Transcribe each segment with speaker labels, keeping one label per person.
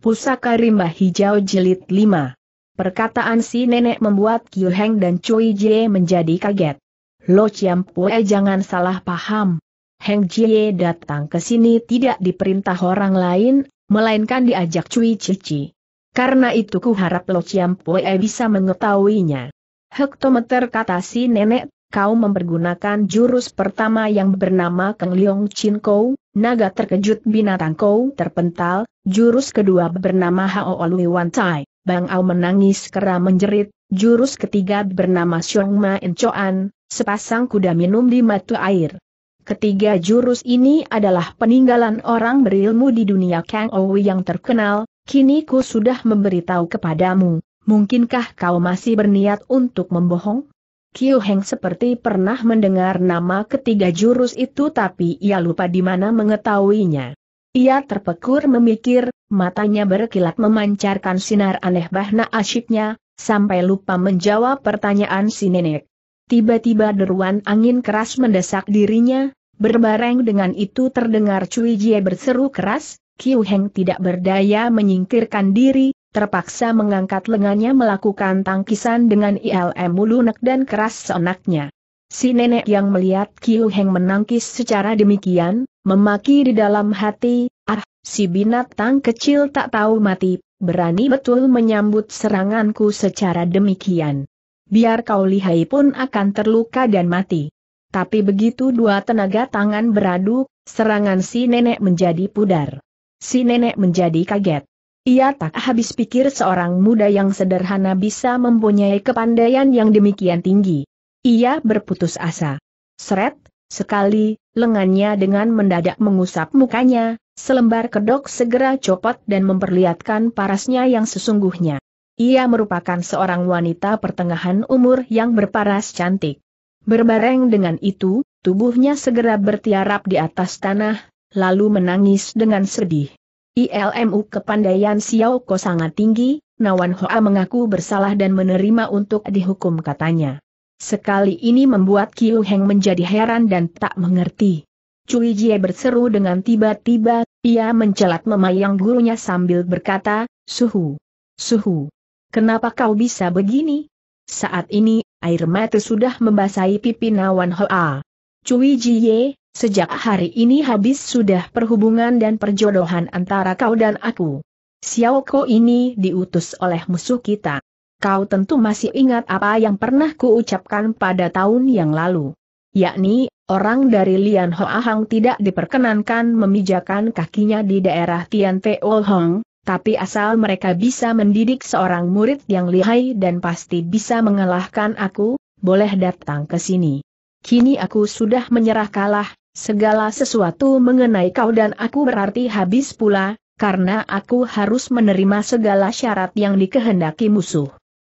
Speaker 1: Pusaka Rimba Hijau Jelit 5. Perkataan si nenek membuat Kyu Heng dan Cui Jie menjadi kaget. Lo Chiam Pue jangan salah paham. Heng Jie datang ke sini tidak diperintah orang lain, melainkan diajak Cui Cici. Karena itu ku harap Lo Chiam Pue bisa mengetahuinya. Hektometer kata si nenek kau mempergunakan jurus pertama yang bernama Keng Leong Chin Kou, naga terkejut binatang Kou terpental, jurus kedua bernama Hao Lui Wan Tai, Bang Ao menangis kera menjerit, jurus ketiga bernama Xiong Ma In Choan, sepasang kuda minum di matu air. Ketiga jurus ini adalah peninggalan orang berilmu di dunia Kang Owi yang terkenal, kini ku sudah memberitahu kepadamu, mungkinkah kau masih berniat untuk membohong? Kiu Heng seperti pernah mendengar nama ketiga jurus itu tapi ia lupa di mana mengetahuinya. Ia terpekur memikir, matanya berkilat memancarkan sinar aneh bahna asyiknya, sampai lupa menjawab pertanyaan si nenek. Tiba-tiba deruan angin keras mendesak dirinya, berbareng dengan itu terdengar Cui Jie berseru keras, Kiu Heng tidak berdaya menyingkirkan diri, terpaksa mengangkat lengannya melakukan tangkisan dengan ilmu lunak dan keras seenaknya. Si nenek yang melihat Kiu Heng menangkis secara demikian, memaki di dalam hati, ah, si binatang kecil tak tahu mati, berani betul menyambut seranganku secara demikian. Biar kau lihai pun akan terluka dan mati. Tapi begitu dua tenaga tangan beradu, serangan si nenek menjadi pudar. Si nenek menjadi kaget. Ia tak habis pikir seorang muda yang sederhana bisa mempunyai kepandaian yang demikian tinggi. Ia berputus asa. Seret, sekali, lengannya dengan mendadak mengusap mukanya, selembar kedok segera copot dan memperlihatkan parasnya yang sesungguhnya. Ia merupakan seorang wanita pertengahan umur yang berparas cantik. Berbareng dengan itu, tubuhnya segera bertiarap di atas tanah, lalu menangis dengan sedih. ILMU kepandaian Xiao Ko sangat tinggi, Nawan Hoa mengaku bersalah dan menerima untuk dihukum katanya. Sekali ini membuat Kiu Heng menjadi heran dan tak mengerti. Cui Jie berseru dengan tiba-tiba, ia mencelat memayang gurunya sambil berkata, Suhu, Suhu, kenapa kau bisa begini? Saat ini, air mata sudah membasahi pipi Nawan Hoa. Cui Jie, Sejak hari ini habis sudah perhubungan dan perjodohan antara kau dan aku. Xiao Ko ini diutus oleh musuh kita. Kau tentu masih ingat apa yang pernah kuucapkan pada tahun yang lalu. Yakni, orang dari Lian Hoa Hang tidak diperkenankan memijakan kakinya di daerah Tian Ol Hong, tapi asal mereka bisa mendidik seorang murid yang lihai dan pasti bisa mengalahkan aku, boleh datang ke sini. Kini aku sudah menyerah kalah, Segala sesuatu mengenai kau dan aku berarti habis pula, karena aku harus menerima segala syarat yang dikehendaki musuh.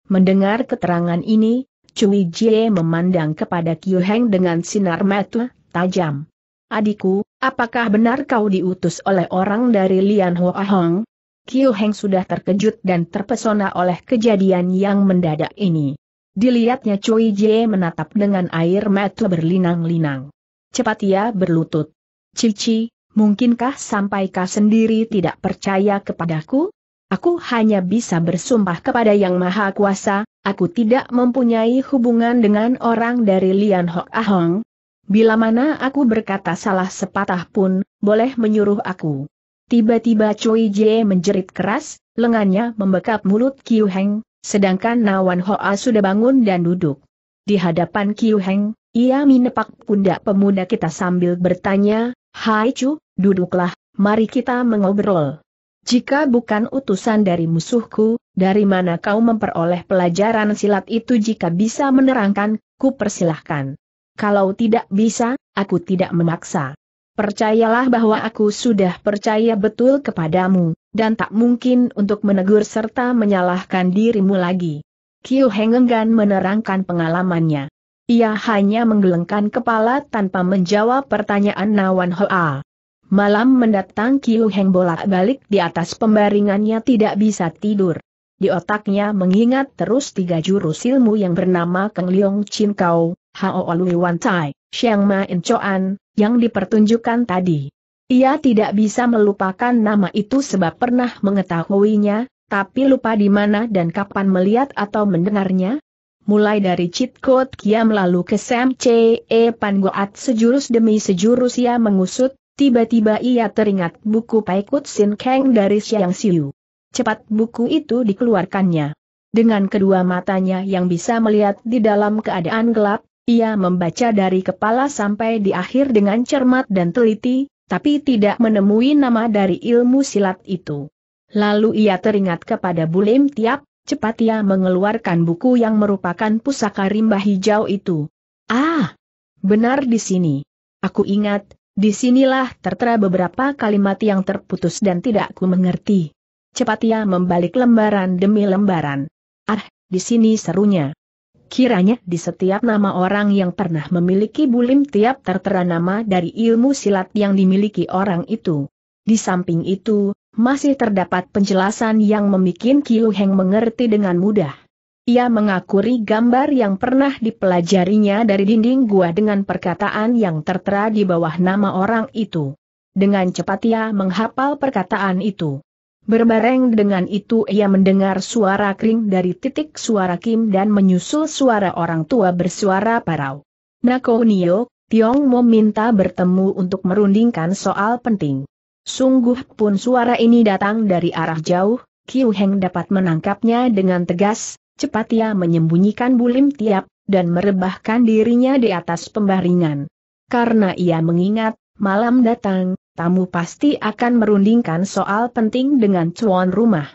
Speaker 1: Mendengar keterangan ini, Cui Jie memandang kepada Qiu Heng dengan sinar mata tajam. Adikku, apakah benar kau diutus oleh orang dari Lian Hua Hong? Qiu Heng sudah terkejut dan terpesona oleh kejadian yang mendadak ini. Dilihatnya Cui Jie menatap dengan air mata berlinang-linang. Cepat ia berlutut. Cici, mungkinkah sampai kau sendiri tidak percaya kepadaku? Aku hanya bisa bersumpah kepada Yang Maha Kuasa, aku tidak mempunyai hubungan dengan orang dari Lian Hok Ahong. Bila mana aku berkata salah sepatah pun, boleh menyuruh aku. Tiba-tiba Cui Jie menjerit keras, lengannya membekap mulut Kiu Heng, sedangkan Nawan Hoa sudah bangun dan duduk. Di hadapan Kiu Heng, ia menepak pundak pemuda kita sambil bertanya, Hai Chu, duduklah, mari kita mengobrol. Jika bukan utusan dari musuhku, dari mana kau memperoleh pelajaran silat itu jika bisa menerangkan, ku persilahkan. Kalau tidak bisa, aku tidak memaksa. Percayalah bahwa aku sudah percaya betul kepadamu, dan tak mungkin untuk menegur serta menyalahkan dirimu lagi. Kiu Hengenggan menerangkan pengalamannya. Ia hanya menggelengkan kepala tanpa menjawab pertanyaan Nawan Hoa. Malam mendatang Kiu Heng bolak-balik di atas pembaringannya tidak bisa tidur. Di otaknya mengingat terus tiga jurus ilmu yang bernama Keng Leong Chin Kau, Hao Olui Wan Tai, Xiang Ma In Choan, yang dipertunjukkan tadi. Ia tidak bisa melupakan nama itu sebab pernah mengetahuinya, tapi lupa di mana dan kapan melihat atau mendengarnya, mulai dari Chit Kot Kiam lalu ke Sam C. E. Pan Goat sejurus demi sejurus ia mengusut, tiba-tiba ia teringat buku Paikut Sin Kang dari Siang Siu. Cepat buku itu dikeluarkannya. Dengan kedua matanya yang bisa melihat di dalam keadaan gelap, ia membaca dari kepala sampai di akhir dengan cermat dan teliti, tapi tidak menemui nama dari ilmu silat itu. Lalu ia teringat kepada Bulim Tiap, Cepat ia mengeluarkan buku yang merupakan pusaka rimba hijau itu. Ah! Benar di sini. Aku ingat, disinilah tertera beberapa kalimat yang terputus dan tidak ku mengerti. Cepat ia membalik lembaran demi lembaran. Ah, di sini serunya. Kiranya di setiap nama orang yang pernah memiliki bulim tiap tertera nama dari ilmu silat yang dimiliki orang itu. Di samping itu, masih terdapat penjelasan yang memikin Kiu Heng mengerti dengan mudah. Ia mengakuri gambar yang pernah dipelajarinya dari dinding gua dengan perkataan yang tertera di bawah nama orang itu. Dengan cepat ia menghapal perkataan itu. Berbareng dengan itu ia mendengar suara kering dari titik suara Kim dan menyusul suara orang tua bersuara parau. Nakonio, Tiong meminta bertemu untuk merundingkan soal penting. Sungguh pun suara ini datang dari arah jauh, Kiu Heng dapat menangkapnya dengan tegas, cepat ia menyembunyikan bulim tiap, dan merebahkan dirinya di atas pembaringan. Karena ia mengingat, malam datang, tamu pasti akan merundingkan soal penting dengan cuan rumah.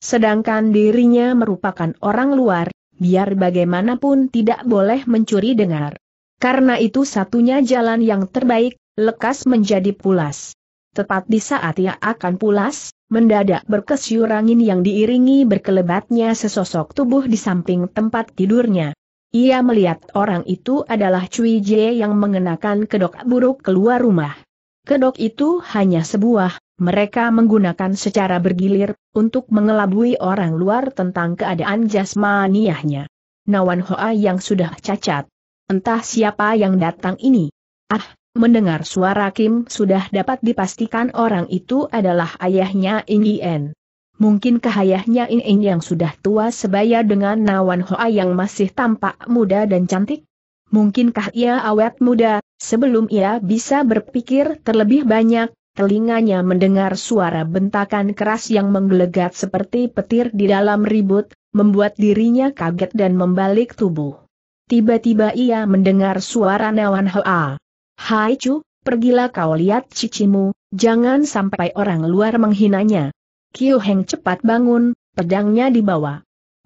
Speaker 1: Sedangkan dirinya merupakan orang luar, biar bagaimanapun tidak boleh mencuri dengar. Karena itu satunya jalan yang terbaik, lekas menjadi pulas tepat di saat ia akan pulas, mendadak berkesyur angin yang diiringi berkelebatnya sesosok tubuh di samping tempat tidurnya. Ia melihat orang itu adalah Cui Jie yang mengenakan kedok buruk keluar rumah. Kedok itu hanya sebuah, mereka menggunakan secara bergilir, untuk mengelabui orang luar tentang keadaan jasmaniahnya. Nawan Hoa yang sudah cacat. Entah siapa yang datang ini. Ah, Mendengar suara Kim sudah dapat dipastikan orang itu adalah ayahnya In Yen. Mungkinkah ayahnya In Yen yang sudah tua sebaya dengan Nawan Hoa yang masih tampak muda dan cantik? Mungkinkah ia awet muda, sebelum ia bisa berpikir terlebih banyak, telinganya mendengar suara bentakan keras yang menggelegat seperti petir di dalam ribut, membuat dirinya kaget dan membalik tubuh. Tiba-tiba ia mendengar suara Nawan Hoa. Hai Cu, pergilah kau lihat cicimu, jangan sampai orang luar menghinanya. Kiu Heng cepat bangun, pedangnya dibawa.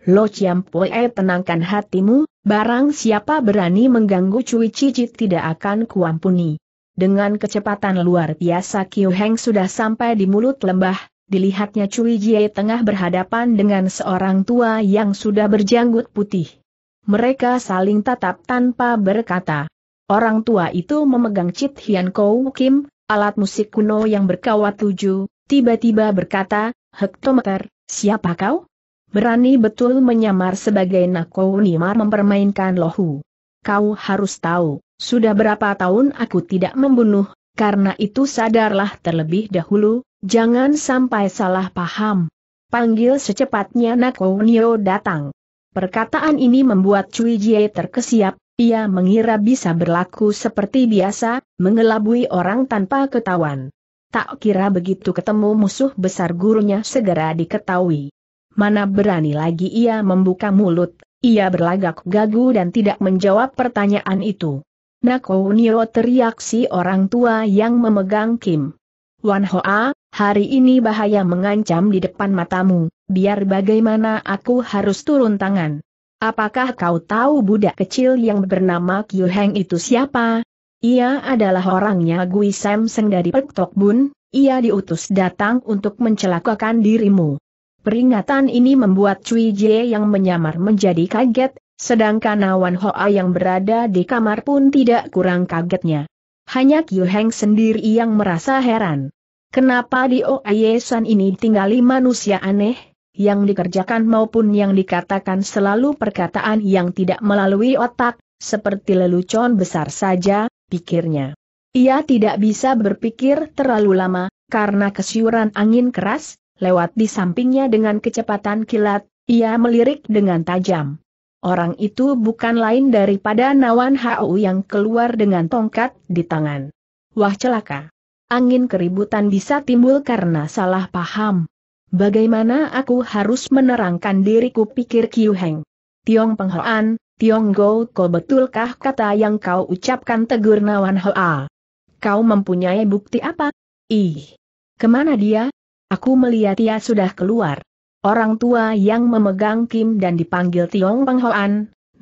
Speaker 1: Lo Chiam Poe tenangkan hatimu, barang siapa berani mengganggu Cui Cicit tidak akan kuampuni. Dengan kecepatan luar biasa Kiu Heng sudah sampai di mulut lembah, dilihatnya Cui Jie tengah berhadapan dengan seorang tua yang sudah berjanggut putih. Mereka saling tatap tanpa berkata. Orang tua itu memegang Chit Hian Kou Kim, alat musik kuno yang berkawat tujuh, tiba-tiba berkata, Hektometer, siapa kau? Berani betul menyamar sebagai Nakou Nimar mempermainkan lohu. Kau harus tahu, sudah berapa tahun aku tidak membunuh, karena itu sadarlah terlebih dahulu, jangan sampai salah paham. Panggil secepatnya Nakou Nio datang. Perkataan ini membuat Cui Jie terkesiap, ia mengira bisa berlaku seperti biasa, mengelabui orang tanpa ketahuan. Tak kira begitu ketemu musuh besar gurunya segera diketahui. Mana berani lagi ia membuka mulut, ia berlagak gagu dan tidak menjawab pertanyaan itu. Nio teriak si orang tua yang memegang Kim. Wan Hoa, hari ini bahaya mengancam di depan matamu, biar bagaimana aku harus turun tangan. Apakah kau tahu budak kecil yang bernama Kyu Heng itu siapa? Ia adalah orangnya Gui Sam Seng dari Pek Bun, ia diutus datang untuk mencelakakan dirimu. Peringatan ini membuat Cui Jie yang menyamar menjadi kaget, sedangkan Awan Hoa yang berada di kamar pun tidak kurang kagetnya. Hanya Kyu Heng sendiri yang merasa heran. Kenapa di Oayesan ini tinggali manusia aneh? yang dikerjakan maupun yang dikatakan selalu perkataan yang tidak melalui otak, seperti lelucon besar saja, pikirnya. Ia tidak bisa berpikir terlalu lama, karena kesiuran angin keras, lewat di sampingnya dengan kecepatan kilat, ia melirik dengan tajam. Orang itu bukan lain daripada Nawan Hau yang keluar dengan tongkat di tangan. Wah celaka. Angin keributan bisa timbul karena salah paham. Bagaimana aku harus menerangkan diriku pikir Kiu Heng? Tiong Peng Hoan, Tiong Go Ko betulkah kata yang kau ucapkan tegur Nawan Hoa? Kau mempunyai bukti apa? Ih! Kemana dia? Aku melihat dia sudah keluar. Orang tua yang memegang Kim dan dipanggil Tiong Peng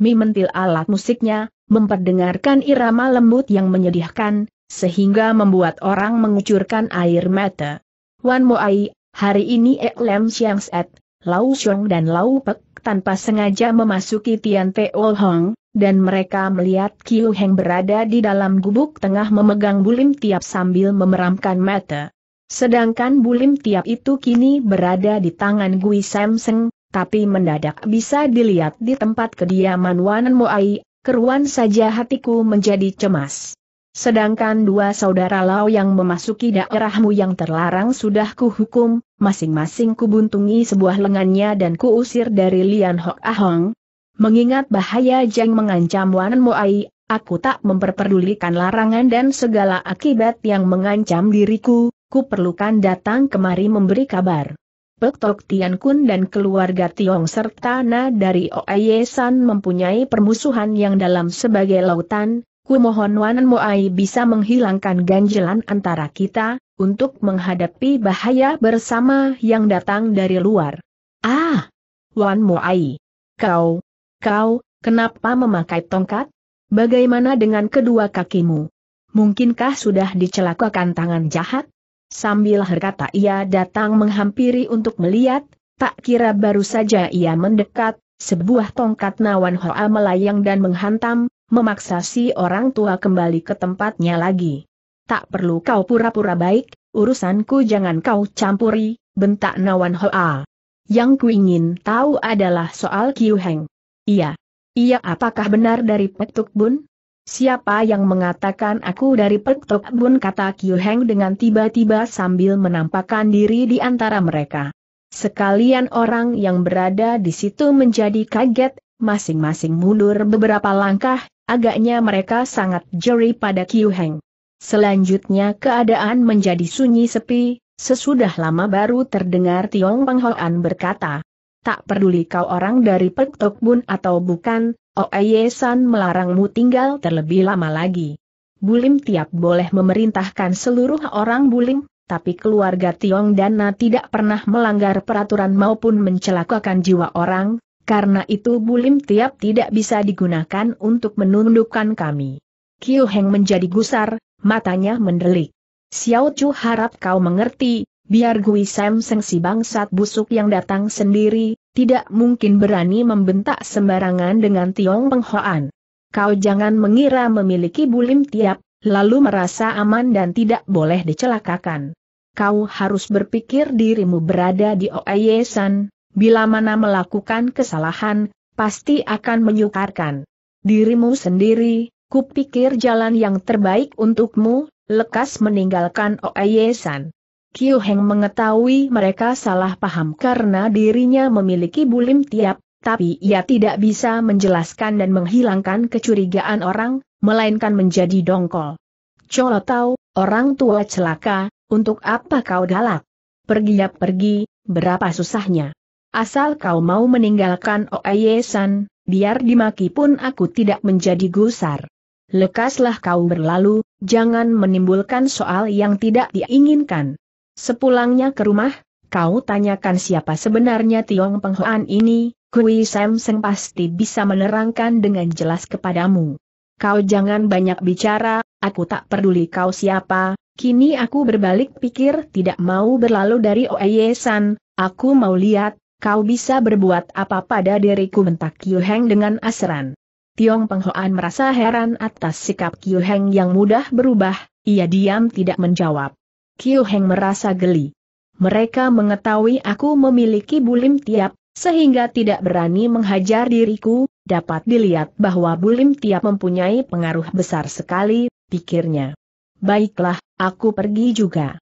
Speaker 1: Mi mentil alat musiknya, memperdengarkan irama lembut yang menyedihkan, sehingga membuat orang mengucurkan air mata. Wan Moai Hari ini Ek Lem Siang Set, Lau Xiong dan Lau Pek tanpa sengaja memasuki Tian Ol Hong, dan mereka melihat Kiu Heng berada di dalam gubuk tengah memegang bulim tiap sambil memeramkan mata. Sedangkan bulim tiap itu kini berada di tangan Gui Samseng, tapi mendadak bisa dilihat di tempat kediaman Wanan Moai, keruan saja hatiku menjadi cemas. Sedangkan dua saudara Lau yang memasuki daerahmu yang terlarang sudah kuhukum, masing-masing kubuntungi sebuah lengannya dan kuusir dari Lian Hok Ahong. Mengingat bahaya Jeng mengancam Wan Moai, aku tak memperpedulikan larangan dan segala akibat yang mengancam diriku, ku perlukan datang kemari memberi kabar. Pek Tok Tian Kun dan keluarga Tiong serta Na dari Oye San mempunyai permusuhan yang dalam sebagai lautan, Ku mohon Wan Ai bisa menghilangkan ganjelan antara kita, untuk menghadapi bahaya bersama yang datang dari luar. Ah! Wan Ai, Kau! Kau, kenapa memakai tongkat? Bagaimana dengan kedua kakimu? Mungkinkah sudah dicelakakan tangan jahat? Sambil berkata ia datang menghampiri untuk melihat, tak kira baru saja ia mendekat, sebuah tongkat Nawan Hoa melayang dan menghantam, memaksa si orang tua kembali ke tempatnya lagi. Tak perlu kau pura-pura baik, urusanku jangan kau campuri, bentak Nawan Hoa. Yang kuingin tahu adalah soal Kiu Heng. Iya. Iya apakah benar dari Petuk Bun? Siapa yang mengatakan aku dari Petuk Bun kata Kiu Heng dengan tiba-tiba sambil menampakkan diri di antara mereka. Sekalian orang yang berada di situ menjadi kaget, masing-masing mundur beberapa langkah, Agaknya mereka sangat jeri pada Kiu Heng. Selanjutnya keadaan menjadi sunyi sepi, sesudah lama baru terdengar Tiong Hoan berkata, Tak peduli kau orang dari Pek Tok Bun atau bukan, Oe San melarangmu tinggal terlebih lama lagi. Bulim tiap boleh memerintahkan seluruh orang Bulim, tapi keluarga Tiong Dana tidak pernah melanggar peraturan maupun mencelakakan jiwa orang, karena itu bulim tiap tidak bisa digunakan untuk menundukkan kami. Kiu Heng menjadi gusar, matanya mendelik. Xiao Chu harap kau mengerti, biar Gui Sam Seng si bangsat busuk yang datang sendiri, tidak mungkin berani membentak sembarangan dengan Tiong Penghoan. Kau jangan mengira memiliki bulim tiap, lalu merasa aman dan tidak boleh dicelakakan. Kau harus berpikir dirimu berada di Oayesan, bila mana melakukan kesalahan, pasti akan menyukarkan. Dirimu sendiri, kupikir jalan yang terbaik untukmu, lekas meninggalkan Oeyesan. Kiu Heng mengetahui mereka salah paham karena dirinya memiliki bulim tiap, tapi ia tidak bisa menjelaskan dan menghilangkan kecurigaan orang, melainkan menjadi dongkol. Colo tahu, orang tua celaka, untuk apa kau galak? Pergi ya pergi, berapa susahnya. Asal kau mau meninggalkan Oayesan, biar dimaki pun aku tidak menjadi gusar. Lekaslah kau berlalu, jangan menimbulkan soal yang tidak diinginkan. Sepulangnya ke rumah, kau tanyakan siapa sebenarnya Tiong Penghoan ini, Kui Sam pasti bisa menerangkan dengan jelas kepadamu. Kau jangan banyak bicara, aku tak peduli kau siapa, kini aku berbalik pikir tidak mau berlalu dari Oeyesan, aku mau lihat, Kau bisa berbuat apa pada diriku mentak Kiu Heng dengan asran. Tiong Penghoan merasa heran atas sikap Kiu Heng yang mudah berubah, ia diam tidak menjawab. Kiu Heng merasa geli. Mereka mengetahui aku memiliki bulim tiap, sehingga tidak berani menghajar diriku, dapat dilihat bahwa bulim tiap mempunyai pengaruh besar sekali, pikirnya. Baiklah, aku pergi juga.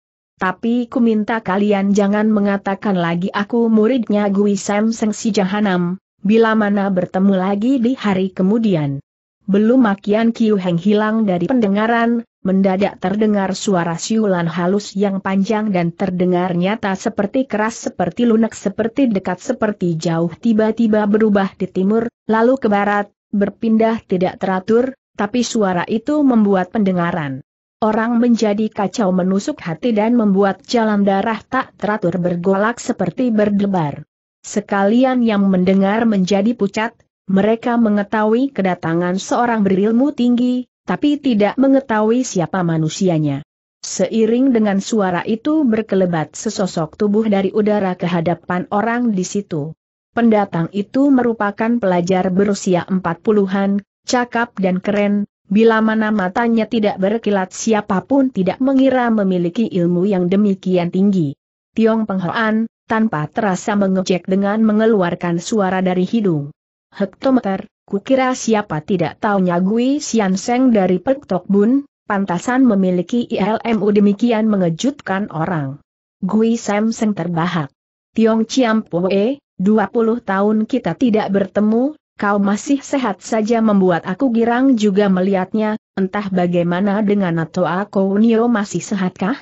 Speaker 1: Tapi ku minta kalian jangan mengatakan lagi aku muridnya Gui Sam Seng Si Jahanam, bila mana bertemu lagi di hari kemudian. Belum makian Kiu Heng hilang dari pendengaran, mendadak terdengar suara siulan halus yang panjang dan terdengar nyata seperti keras seperti lunak seperti dekat seperti jauh tiba-tiba berubah di timur, lalu ke barat, berpindah tidak teratur, tapi suara itu membuat pendengaran Orang menjadi kacau menusuk hati dan membuat jalan darah tak teratur bergolak seperti berdebar. Sekalian yang mendengar menjadi pucat, mereka mengetahui kedatangan seorang berilmu tinggi, tapi tidak mengetahui siapa manusianya. Seiring dengan suara itu berkelebat sesosok tubuh dari udara ke hadapan orang di situ. Pendatang itu merupakan pelajar berusia empat puluhan, cakap dan keren, Bila mana matanya tidak berkilat siapapun tidak mengira memiliki ilmu yang demikian tinggi. Tiong Penghoan, tanpa terasa mengejek dengan mengeluarkan suara dari hidung. Hektometer, kukira siapa tidak tahu Nyagui Sian Seng dari Pektok Bun, pantasan memiliki ilmu demikian mengejutkan orang. Gui Sam Seng terbahak. Tiong Ciampoe, Poe, 20 tahun kita tidak bertemu, Kau masih sehat saja membuat aku girang juga melihatnya, entah bagaimana dengan Natoa Kounio masih sehatkah?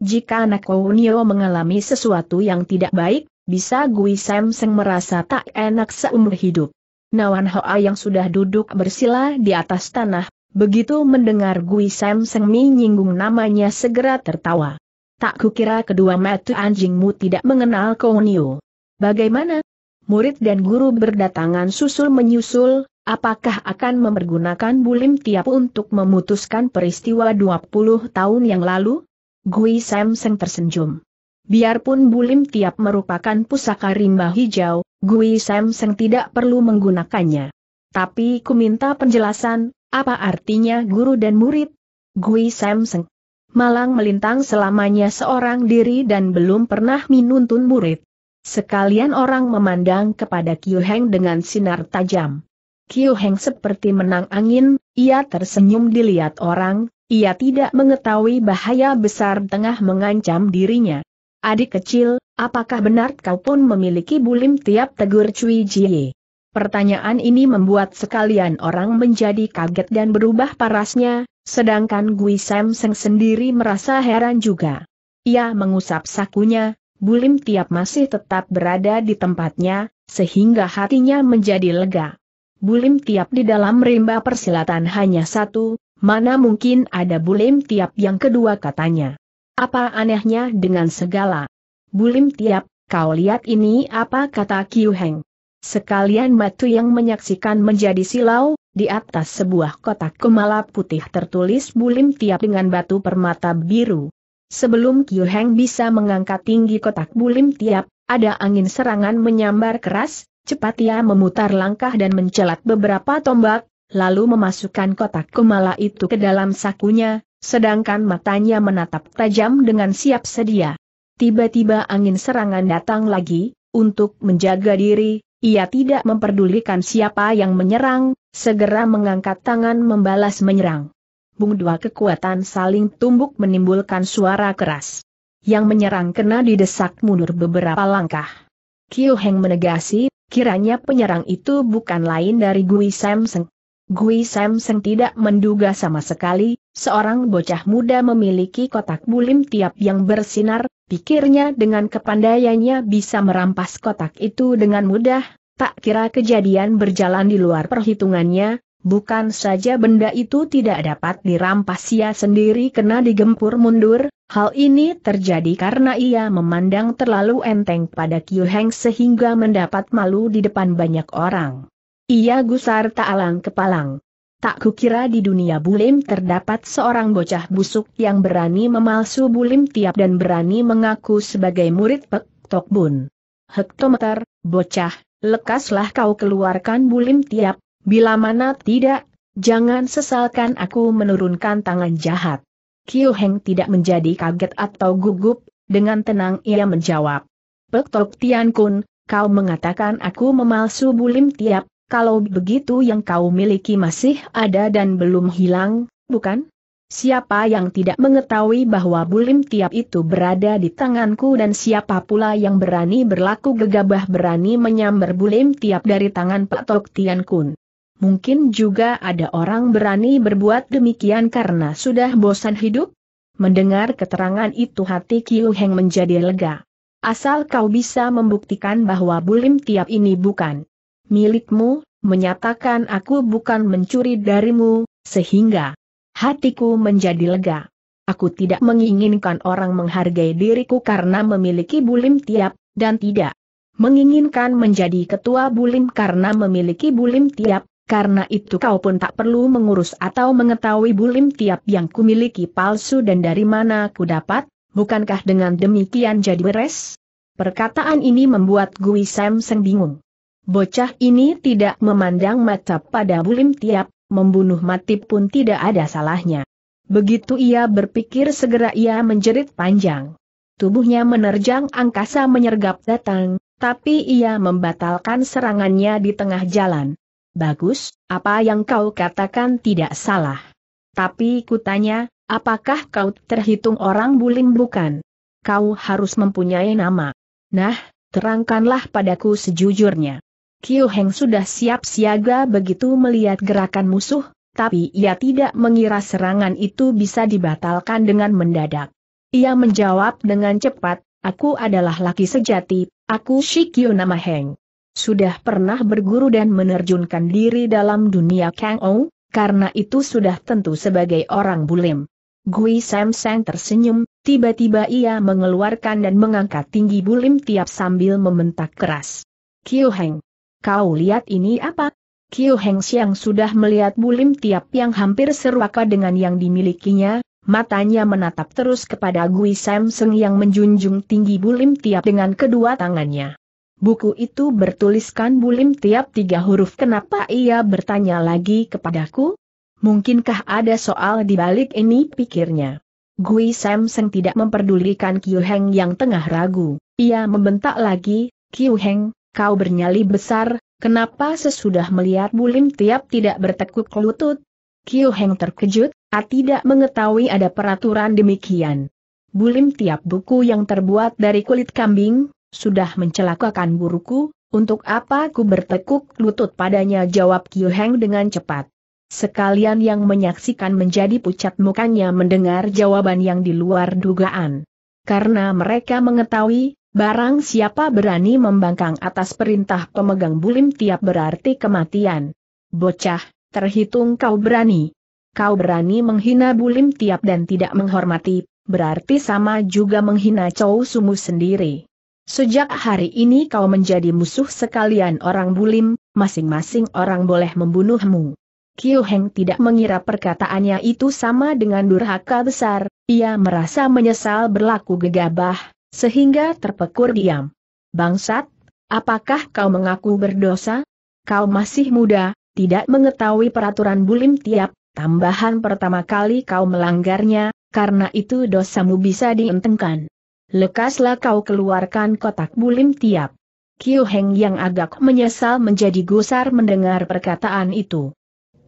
Speaker 1: Jika anak Kounio mengalami sesuatu yang tidak baik, bisa Gui Samseng merasa tak enak seumur hidup. Nawan Hoa yang sudah duduk bersila di atas tanah, begitu mendengar Gui Samseng menyinggung namanya segera tertawa. Tak kukira kedua mata anjingmu tidak mengenal Kounio. Bagaimana, murid dan guru berdatangan susul menyusul, apakah akan mempergunakan bulim tiap untuk memutuskan peristiwa 20 tahun yang lalu? Gui Seng tersenyum. Biarpun bulim tiap merupakan pusaka rimba hijau, Gui Seng tidak perlu menggunakannya. Tapi ku minta penjelasan, apa artinya guru dan murid? Gui Seng. Malang melintang selamanya seorang diri dan belum pernah minuntun murid. Sekalian orang memandang kepada Kiu Heng dengan sinar tajam. Kiu Heng seperti menang angin, ia tersenyum dilihat orang, ia tidak mengetahui bahaya besar tengah mengancam dirinya. Adik kecil, apakah benar kau pun memiliki bulim tiap tegur Cui Jie? Pertanyaan ini membuat sekalian orang menjadi kaget dan berubah parasnya, sedangkan Gui Sam Seng sendiri merasa heran juga. Ia mengusap sakunya, Bulim Tiap masih tetap berada di tempatnya, sehingga hatinya menjadi lega. Bulim Tiap di dalam rimba persilatan hanya satu, mana mungkin ada Bulim Tiap yang kedua katanya. Apa anehnya dengan segala? Bulim Tiap, kau lihat ini apa kata Kiu Heng. Sekalian batu yang menyaksikan menjadi silau, di atas sebuah kotak kemala putih tertulis bulim tiap dengan batu permata biru sebelum Qiu Heng bisa mengangkat tinggi kotak bulim tiap, ada angin serangan menyambar keras, cepat ia memutar langkah dan mencelat beberapa tombak, lalu memasukkan kotak kumala itu ke dalam sakunya, sedangkan matanya menatap tajam dengan siap sedia. Tiba-tiba angin serangan datang lagi, untuk menjaga diri, ia tidak memperdulikan siapa yang menyerang, segera mengangkat tangan membalas menyerang bung dua kekuatan saling tumbuk menimbulkan suara keras. Yang menyerang kena didesak mundur beberapa langkah. Kiu Heng menegasi, kiranya penyerang itu bukan lain dari Gui Samseng. Gui Samseng tidak menduga sama sekali, seorang bocah muda memiliki kotak bulim tiap yang bersinar, pikirnya dengan kepandaiannya bisa merampas kotak itu dengan mudah, tak kira kejadian berjalan di luar perhitungannya, Bukan saja benda itu tidak dapat dirampas ia sendiri kena digempur mundur, hal ini terjadi karena ia memandang terlalu enteng pada Kyu Heng sehingga mendapat malu di depan banyak orang. Ia gusar tak alang kepalang. Tak kukira di dunia bulim terdapat seorang bocah busuk yang berani memalsu bulim tiap dan berani mengaku sebagai murid Pek Tok Bun. Hektometer, bocah, lekaslah kau keluarkan bulim tiap, Bila mana tidak, jangan sesalkan aku menurunkan tangan jahat. Kiu Heng tidak menjadi kaget atau gugup, dengan tenang ia menjawab. Pek Tok Tian Kun, kau mengatakan aku memalsu bulim tiap, kalau begitu yang kau miliki masih ada dan belum hilang, bukan? Siapa yang tidak mengetahui bahwa bulim tiap itu berada di tanganku dan siapa pula yang berani berlaku gegabah berani menyambar bulim tiap dari tangan Pak Tok Tian Kun mungkin juga ada orang berani berbuat demikian karena sudah bosan hidup? Mendengar keterangan itu hati Kiu Heng menjadi lega. Asal kau bisa membuktikan bahwa bulim tiap ini bukan milikmu, menyatakan aku bukan mencuri darimu, sehingga hatiku menjadi lega. Aku tidak menginginkan orang menghargai diriku karena memiliki bulim tiap, dan tidak menginginkan menjadi ketua bulim karena memiliki bulim tiap, karena itu kau pun tak perlu mengurus atau mengetahui bulim tiap yang kumiliki palsu dan dari mana ku dapat, bukankah dengan demikian jadi beres? Perkataan ini membuat Gui Samseng bingung. Bocah ini tidak memandang mata pada bulim tiap, membunuh mati pun tidak ada salahnya. Begitu ia berpikir segera ia menjerit panjang. Tubuhnya menerjang angkasa menyergap datang, tapi ia membatalkan serangannya di tengah jalan. Bagus, apa yang kau katakan tidak salah. Tapi kutanya, apakah kau terhitung orang bulim bukan? Kau harus mempunyai nama. Nah, terangkanlah padaku sejujurnya. Kiu Heng sudah siap siaga begitu melihat gerakan musuh, tapi ia tidak mengira serangan itu bisa dibatalkan dengan mendadak. Ia menjawab dengan cepat, aku adalah laki sejati, aku Shikyo nama Heng sudah pernah berguru dan menerjunkan diri dalam dunia Kang Ou, karena itu sudah tentu sebagai orang bulim. Gui Sam tersenyum, tiba-tiba ia mengeluarkan dan mengangkat tinggi bulim tiap sambil membentak keras. Kiu Heng, kau lihat ini apa? Kiu Heng Siang sudah melihat bulim tiap yang hampir serwaka dengan yang dimilikinya, matanya menatap terus kepada Gui Sam yang menjunjung tinggi bulim tiap dengan kedua tangannya. Buku itu bertuliskan bulim tiap tiga huruf. Kenapa ia bertanya lagi kepadaku? Mungkinkah ada soal di balik ini pikirnya. Gui Samseng tidak memperdulikan Kiu Heng yang tengah ragu. Ia membentak lagi, Kiu Heng, kau bernyali besar, kenapa sesudah melihat bulim tiap tidak bertekuk lutut? Kiu Heng terkejut, A tidak mengetahui ada peraturan demikian. Bulim tiap buku yang terbuat dari kulit kambing, sudah mencelakakan guruku, untuk apa ku bertekuk lutut padanya jawab Kiu Heng dengan cepat. Sekalian yang menyaksikan menjadi pucat mukanya mendengar jawaban yang di luar dugaan. Karena mereka mengetahui, barang siapa berani membangkang atas perintah pemegang bulim tiap berarti kematian. Bocah, terhitung kau berani. Kau berani menghina bulim tiap dan tidak menghormati, berarti sama juga menghina cowu Sumu sendiri. Sejak hari ini kau menjadi musuh sekalian orang bulim, masing-masing orang boleh membunuhmu. Kiu Heng tidak mengira perkataannya itu sama dengan durhaka besar, ia merasa menyesal berlaku gegabah, sehingga terpekur diam. Bangsat, apakah kau mengaku berdosa? Kau masih muda, tidak mengetahui peraturan bulim tiap, tambahan pertama kali kau melanggarnya, karena itu dosamu bisa dientengkan lekaslah kau keluarkan kotak bulim tiap. Kiu Heng yang agak menyesal menjadi gusar mendengar perkataan itu.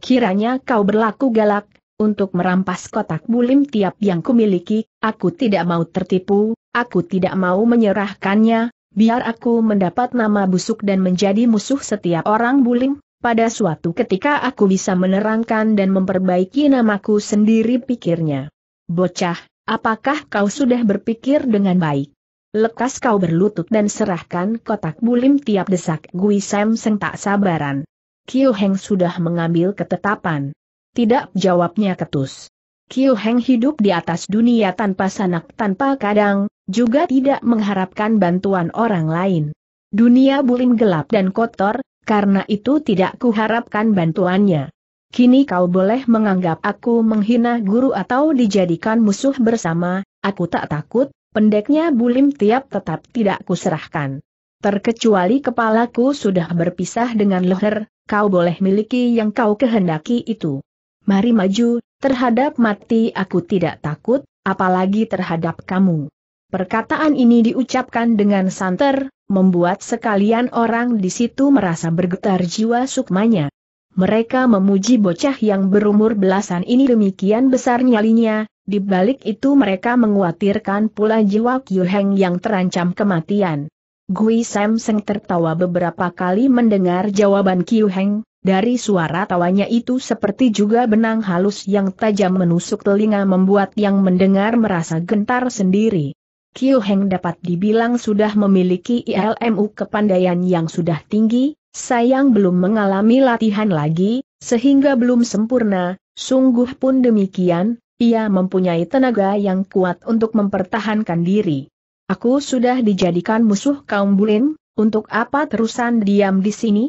Speaker 1: Kiranya kau berlaku galak, untuk merampas kotak bulim tiap yang kumiliki, aku tidak mau tertipu, aku tidak mau menyerahkannya, biar aku mendapat nama busuk dan menjadi musuh setiap orang bulim, pada suatu ketika aku bisa menerangkan dan memperbaiki namaku sendiri pikirnya. Bocah, Apakah kau sudah berpikir dengan baik? Lekas kau berlutut dan serahkan kotak bulim tiap desak Gui Sam Seng tak sabaran. Kiu Heng sudah mengambil ketetapan. Tidak jawabnya ketus. Kiu Heng hidup di atas dunia tanpa sanak tanpa kadang, juga tidak mengharapkan bantuan orang lain. Dunia bulim gelap dan kotor, karena itu tidak kuharapkan bantuannya. Kini kau boleh menganggap aku menghina guru atau dijadikan musuh bersama, aku tak takut, pendeknya bulim tiap tetap tidak kuserahkan. Terkecuali kepalaku sudah berpisah dengan leher, kau boleh miliki yang kau kehendaki itu. Mari maju, terhadap mati aku tidak takut, apalagi terhadap kamu. Perkataan ini diucapkan dengan santer, membuat sekalian orang di situ merasa bergetar jiwa sukmanya. Mereka memuji bocah yang berumur belasan ini demikian besar nyalinya, di balik itu mereka menguatirkan pula jiwa Qiu Heng yang terancam kematian. Gui Samseng tertawa beberapa kali mendengar jawaban Qiu Heng, dari suara tawanya itu seperti juga benang halus yang tajam menusuk telinga membuat yang mendengar merasa gentar sendiri. Qiu Heng dapat dibilang sudah memiliki ilmu kepandaian yang sudah tinggi, Sayang belum mengalami latihan lagi, sehingga belum sempurna, sungguh pun demikian, ia mempunyai tenaga yang kuat untuk mempertahankan diri. Aku sudah dijadikan musuh kaum Bulin, untuk apa terusan diam di sini?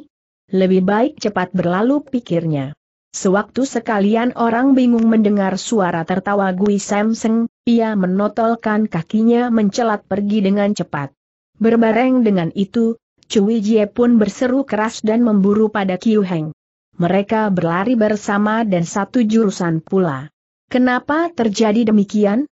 Speaker 1: Lebih baik cepat berlalu pikirnya. Sewaktu sekalian orang bingung mendengar suara tertawa Gui Samseng, ia menotolkan kakinya mencelat pergi dengan cepat. Berbareng dengan itu, Cui Jie pun berseru keras dan memburu pada Kiu Heng. Mereka berlari bersama dan satu jurusan pula. Kenapa terjadi demikian?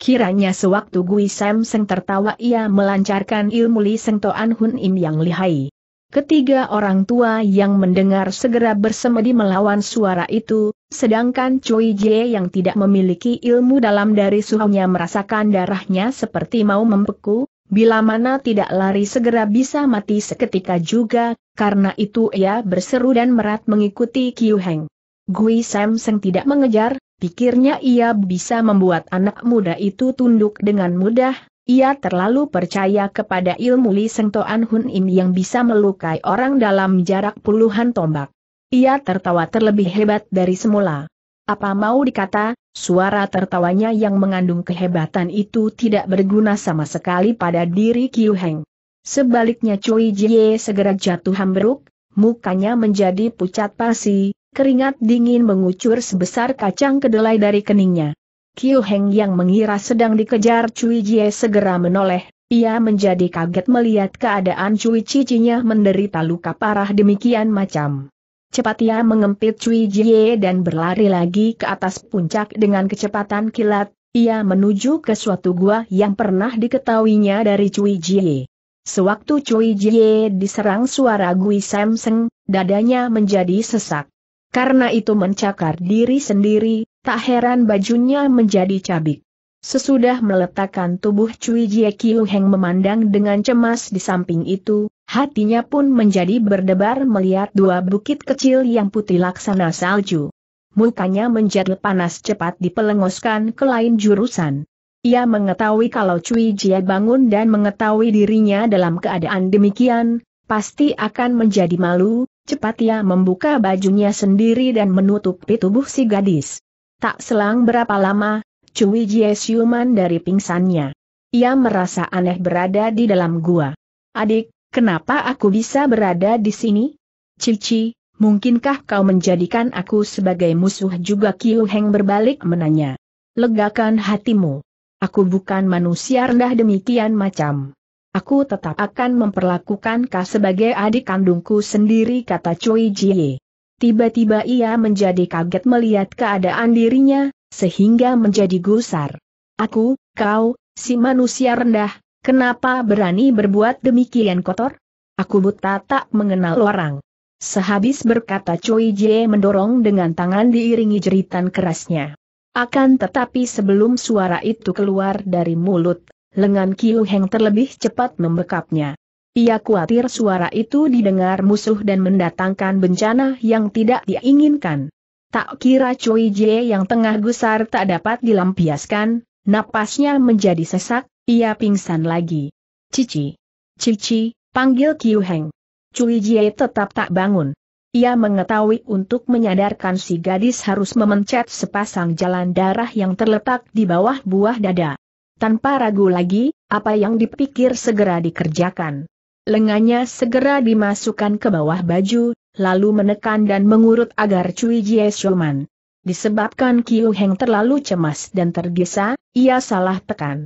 Speaker 1: Kiranya sewaktu Gui Sam Seng tertawa ia melancarkan ilmu Li Seng Toan Hun Im yang lihai. Ketiga orang tua yang mendengar segera bersemedi melawan suara itu, sedangkan Cui Jie yang tidak memiliki ilmu dalam dari suhunya merasakan darahnya seperti mau membeku, bila mana tidak lari segera bisa mati seketika juga, karena itu ia berseru dan merat mengikuti Kiu Heng. Gui Samseng tidak mengejar, pikirnya ia bisa membuat anak muda itu tunduk dengan mudah, ia terlalu percaya kepada ilmu Li Seng Toan Hun Im yang bisa melukai orang dalam jarak puluhan tombak. Ia tertawa terlebih hebat dari semula. Apa mau dikata, suara tertawanya yang mengandung kehebatan itu tidak berguna sama sekali pada diri Kiu Heng. Sebaliknya Cui Jie segera jatuh hambruk, mukanya menjadi pucat pasi, keringat dingin mengucur sebesar kacang kedelai dari keningnya. Kiu Heng yang mengira sedang dikejar Cui Jie segera menoleh, ia menjadi kaget melihat keadaan Cui Cicinya menderita luka parah demikian macam. Cepat ia mengempit Cui Jie dan berlari lagi ke atas puncak dengan kecepatan kilat, ia menuju ke suatu gua yang pernah diketahuinya dari Cui Jie. Sewaktu Cui Jie diserang suara Gui Samseng, dadanya menjadi sesak. Karena itu mencakar diri sendiri, tak heran bajunya menjadi cabik. Sesudah meletakkan tubuh Cui Jie Kiu Heng memandang dengan cemas di samping itu, Hatinya pun menjadi berdebar melihat dua bukit kecil yang putih laksana salju. Mukanya menjadi panas cepat dipelengoskan ke lain jurusan. Ia mengetahui kalau Cui Jia bangun dan mengetahui dirinya dalam keadaan demikian, pasti akan menjadi malu, cepat ia membuka bajunya sendiri dan menutupi tubuh si gadis. Tak selang berapa lama, Cui Jia siuman dari pingsannya. Ia merasa aneh berada di dalam gua. Adik, Kenapa aku bisa berada di sini? Cici, mungkinkah kau menjadikan aku sebagai musuh juga Kiu Heng berbalik menanya. Legakan hatimu. Aku bukan manusia rendah demikian macam. Aku tetap akan memperlakukan kau sebagai adik kandungku sendiri kata Cui Jie. Tiba-tiba ia menjadi kaget melihat keadaan dirinya, sehingga menjadi gusar. Aku, kau, si manusia rendah, Kenapa berani berbuat demikian kotor? Aku buta tak mengenal orang. Sehabis berkata Choi Jie mendorong dengan tangan diiringi jeritan kerasnya. Akan tetapi sebelum suara itu keluar dari mulut, lengan Kiu Heng terlebih cepat membekapnya. Ia khawatir suara itu didengar musuh dan mendatangkan bencana yang tidak diinginkan. Tak kira Choi Jie yang tengah gusar tak dapat dilampiaskan, napasnya menjadi sesak, ia pingsan lagi. Cici. Cici, panggil Kiu Heng. Cui Jie tetap tak bangun. Ia mengetahui untuk menyadarkan si gadis harus memencet sepasang jalan darah yang terletak di bawah buah dada. Tanpa ragu lagi, apa yang dipikir segera dikerjakan. Lengannya segera dimasukkan ke bawah baju, lalu menekan dan mengurut agar Cui Jie Shoman. Disebabkan Kiu Heng terlalu cemas dan tergesa, ia salah tekan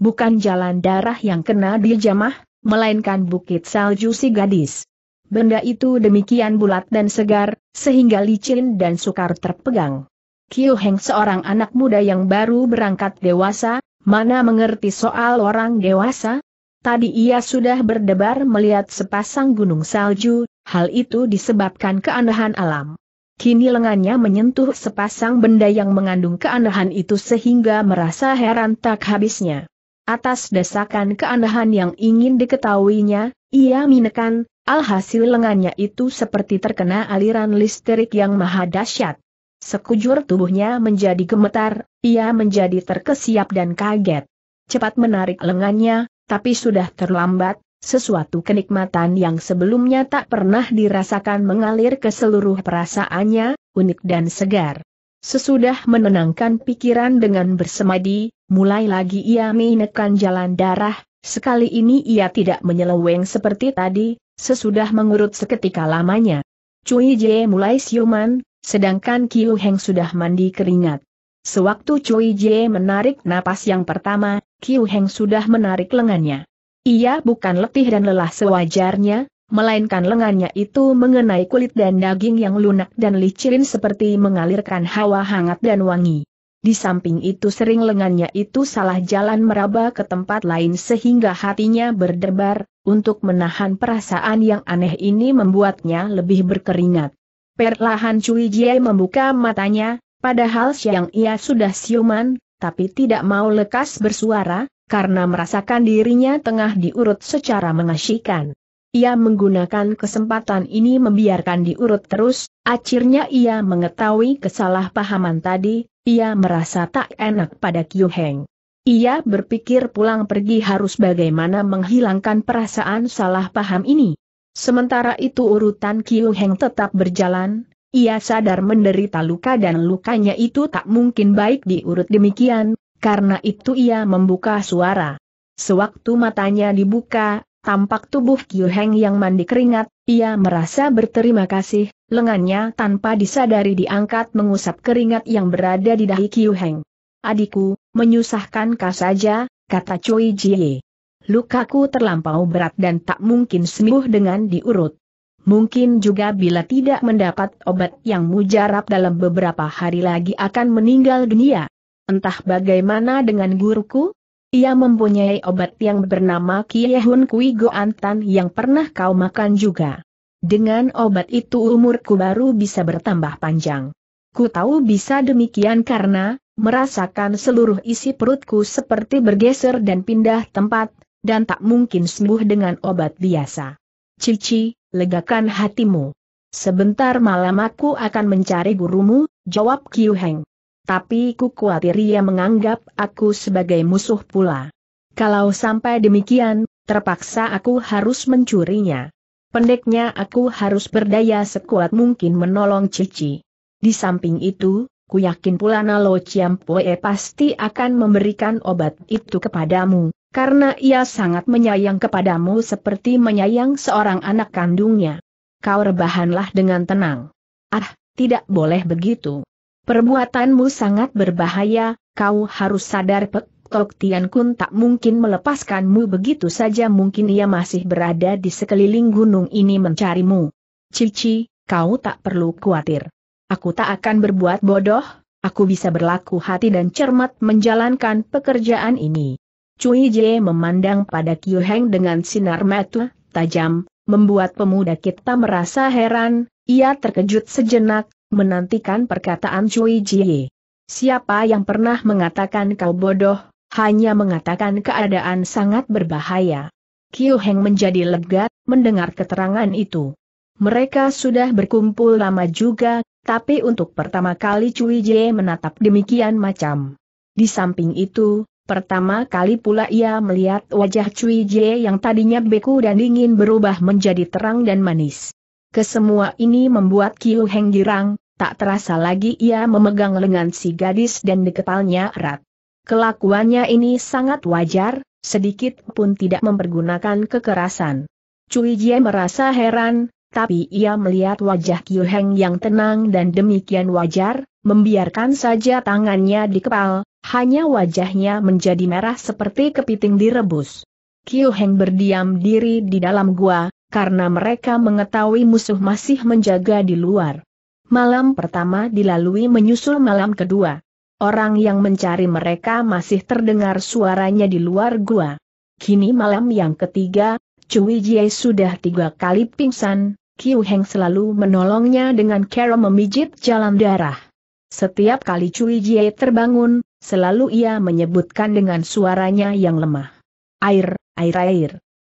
Speaker 1: bukan jalan darah yang kena dijamah, melainkan bukit salju si gadis. Benda itu demikian bulat dan segar, sehingga licin dan sukar terpegang. Kiu Heng seorang anak muda yang baru berangkat dewasa, mana mengerti soal orang dewasa? Tadi ia sudah berdebar melihat sepasang gunung salju, hal itu disebabkan keanehan alam. Kini lengannya menyentuh sepasang benda yang mengandung keanehan itu sehingga merasa heran tak habisnya. Atas desakan keanehan yang ingin diketahuinya, ia menekan. alhasil lengannya itu seperti terkena aliran listrik yang maha dahsyat. Sekujur tubuhnya menjadi gemetar, ia menjadi terkesiap dan kaget. Cepat menarik lengannya, tapi sudah terlambat, sesuatu kenikmatan yang sebelumnya tak pernah dirasakan mengalir ke seluruh perasaannya, unik dan segar. Sesudah menenangkan pikiran dengan bersemadi, mulai lagi ia menekan jalan darah, sekali ini ia tidak menyeleweng seperti tadi, sesudah mengurut seketika lamanya. Cui Jie mulai siuman, sedangkan Kiu Heng sudah mandi keringat. Sewaktu Cui Jie menarik napas yang pertama, Kiu Heng sudah menarik lengannya. Ia bukan letih dan lelah sewajarnya, melainkan lengannya itu mengenai kulit dan daging yang lunak dan licin seperti mengalirkan hawa hangat dan wangi. Di samping itu sering lengannya itu salah jalan meraba ke tempat lain sehingga hatinya berdebar, untuk menahan perasaan yang aneh ini membuatnya lebih berkeringat. Perlahan Cui Jie membuka matanya, padahal siang ia sudah siuman, tapi tidak mau lekas bersuara, karena merasakan dirinya tengah diurut secara mengasyikan. Ia menggunakan kesempatan ini membiarkan diurut terus, akhirnya ia mengetahui kesalahpahaman tadi, ia merasa tak enak pada Kyu Heng. Ia berpikir pulang pergi harus bagaimana menghilangkan perasaan salah paham ini. Sementara itu urutan Kyu Heng tetap berjalan, ia sadar menderita luka dan lukanya itu tak mungkin baik diurut demikian, karena itu ia membuka suara. Sewaktu matanya dibuka, Tampak tubuh Qiu Heng yang mandi keringat, ia merasa berterima kasih, lengannya tanpa disadari diangkat mengusap keringat yang berada di dahi Qiu Heng. Adikku, menyusahkan kau saja, kata Cui Jie. Lukaku terlampau berat dan tak mungkin sembuh dengan diurut. Mungkin juga bila tidak mendapat obat yang mujarab dalam beberapa hari lagi akan meninggal dunia. Entah bagaimana dengan guruku, ia mempunyai obat yang bernama Kiehun Kui Goantan yang pernah kau makan juga. Dengan obat itu umurku baru bisa bertambah panjang. Ku tahu bisa demikian karena, merasakan seluruh isi perutku seperti bergeser dan pindah tempat, dan tak mungkin sembuh dengan obat biasa. Cici, legakan hatimu. Sebentar malam aku akan mencari gurumu, jawab Kiu Heng tapi ku khawatir ia menganggap aku sebagai musuh pula. Kalau sampai demikian, terpaksa aku harus mencurinya. Pendeknya aku harus berdaya sekuat mungkin menolong Cici. Di samping itu, ku yakin pula Nalo Ciampoe pasti akan memberikan obat itu kepadamu, karena ia sangat menyayang kepadamu seperti menyayang seorang anak kandungnya. Kau rebahanlah dengan tenang. Ah, tidak boleh begitu. Perbuatanmu sangat berbahaya, kau harus sadar Pek Tok Tian Kun tak mungkin melepaskanmu begitu saja mungkin ia masih berada di sekeliling gunung ini mencarimu. Cici, kau tak perlu khawatir. Aku tak akan berbuat bodoh, aku bisa berlaku hati dan cermat menjalankan pekerjaan ini. Cui Jie memandang pada Kyu Heng dengan sinar mata tajam, membuat pemuda kita merasa heran, ia terkejut sejenak, menantikan perkataan Cui Jie. Siapa yang pernah mengatakan kau bodoh, hanya mengatakan keadaan sangat berbahaya. Kiu Heng menjadi lega, mendengar keterangan itu. Mereka sudah berkumpul lama juga, tapi untuk pertama kali Cui Jie menatap demikian macam. Di samping itu, Pertama kali pula ia melihat wajah Cui Jie yang tadinya beku dan dingin berubah menjadi terang dan manis. Kesemua ini membuat Kiu Heng girang, Tak terasa lagi ia memegang lengan si gadis dan dikepalnya erat. Kelakuannya ini sangat wajar, sedikit pun tidak mempergunakan kekerasan. Cui Jie merasa heran, tapi ia melihat wajah Kyu Heng yang tenang dan demikian wajar, membiarkan saja tangannya dikepal, hanya wajahnya menjadi merah seperti kepiting direbus. Kyu Heng berdiam diri di dalam gua, karena mereka mengetahui musuh masih menjaga di luar. Malam pertama dilalui menyusul malam kedua. Orang yang mencari mereka masih terdengar suaranya di luar gua. Kini malam yang ketiga, Cui Jie sudah tiga kali pingsan, Kiu Heng selalu menolongnya dengan cara memijit jalan darah. Setiap kali Cui Jie terbangun, selalu ia menyebutkan dengan suaranya yang lemah. Air, air, air.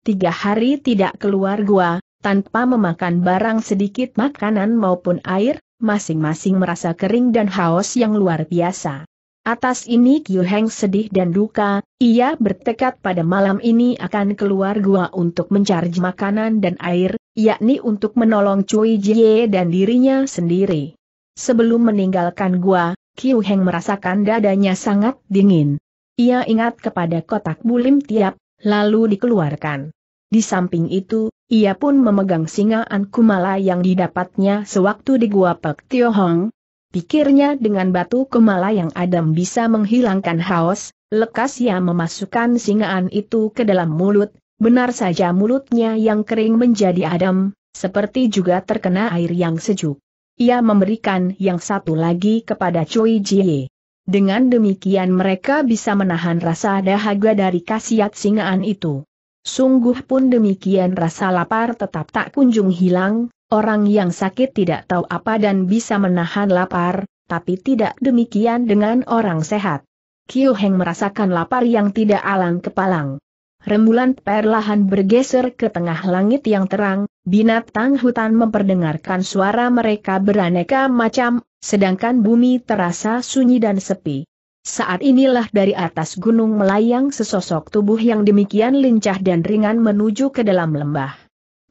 Speaker 1: Tiga hari tidak keluar gua, tanpa memakan barang sedikit makanan maupun air, masing-masing merasa kering dan haus yang luar biasa. Atas ini Qiu Heng sedih dan duka, ia bertekad pada malam ini akan keluar gua untuk mencari makanan dan air, yakni untuk menolong Cui Jie dan dirinya sendiri. Sebelum meninggalkan gua, Qiu Heng merasakan dadanya sangat dingin. Ia ingat kepada kotak bulim tiap, lalu dikeluarkan. Di samping itu, ia pun memegang singaan kumala yang didapatnya sewaktu di Gua Pek Hong. Pikirnya dengan batu kumala yang adem bisa menghilangkan haus, lekas ia memasukkan singaan itu ke dalam mulut, benar saja mulutnya yang kering menjadi adem, seperti juga terkena air yang sejuk. Ia memberikan yang satu lagi kepada Cui Jie. Dengan demikian mereka bisa menahan rasa dahaga dari khasiat singaan itu. Sungguh pun demikian rasa lapar tetap tak kunjung hilang, orang yang sakit tidak tahu apa dan bisa menahan lapar, tapi tidak demikian dengan orang sehat. Kiu Heng merasakan lapar yang tidak alang kepalang. Rembulan perlahan bergeser ke tengah langit yang terang, binatang hutan memperdengarkan suara mereka beraneka macam, sedangkan bumi terasa sunyi dan sepi. Saat inilah dari atas gunung melayang sesosok tubuh yang demikian lincah dan ringan menuju ke dalam lembah.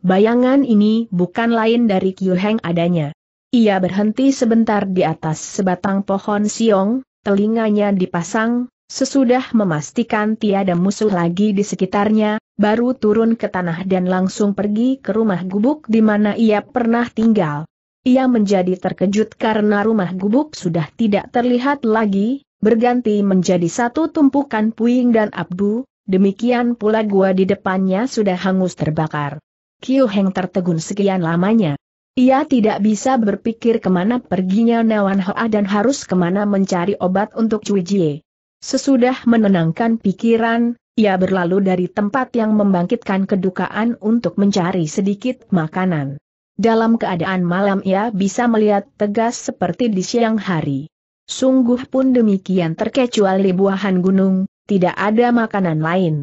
Speaker 1: Bayangan ini bukan lain dari Heng adanya. Ia berhenti sebentar di atas sebatang pohon siong, telinganya dipasang, sesudah memastikan tiada musuh lagi di sekitarnya, baru turun ke tanah dan langsung pergi ke rumah gubuk di mana ia pernah tinggal. Ia menjadi terkejut karena rumah gubuk sudah tidak terlihat lagi, berganti menjadi satu tumpukan puing dan abu, demikian pula gua di depannya sudah hangus terbakar. Kiu Heng tertegun sekian lamanya. Ia tidak bisa berpikir kemana perginya Nawan Hoa dan harus kemana mencari obat untuk Cui Jie. Sesudah menenangkan pikiran, ia berlalu dari tempat yang membangkitkan kedukaan untuk mencari sedikit makanan. Dalam keadaan malam ia bisa melihat tegas seperti di siang hari. Sungguh pun demikian terkecuali buahan gunung, tidak ada makanan lain.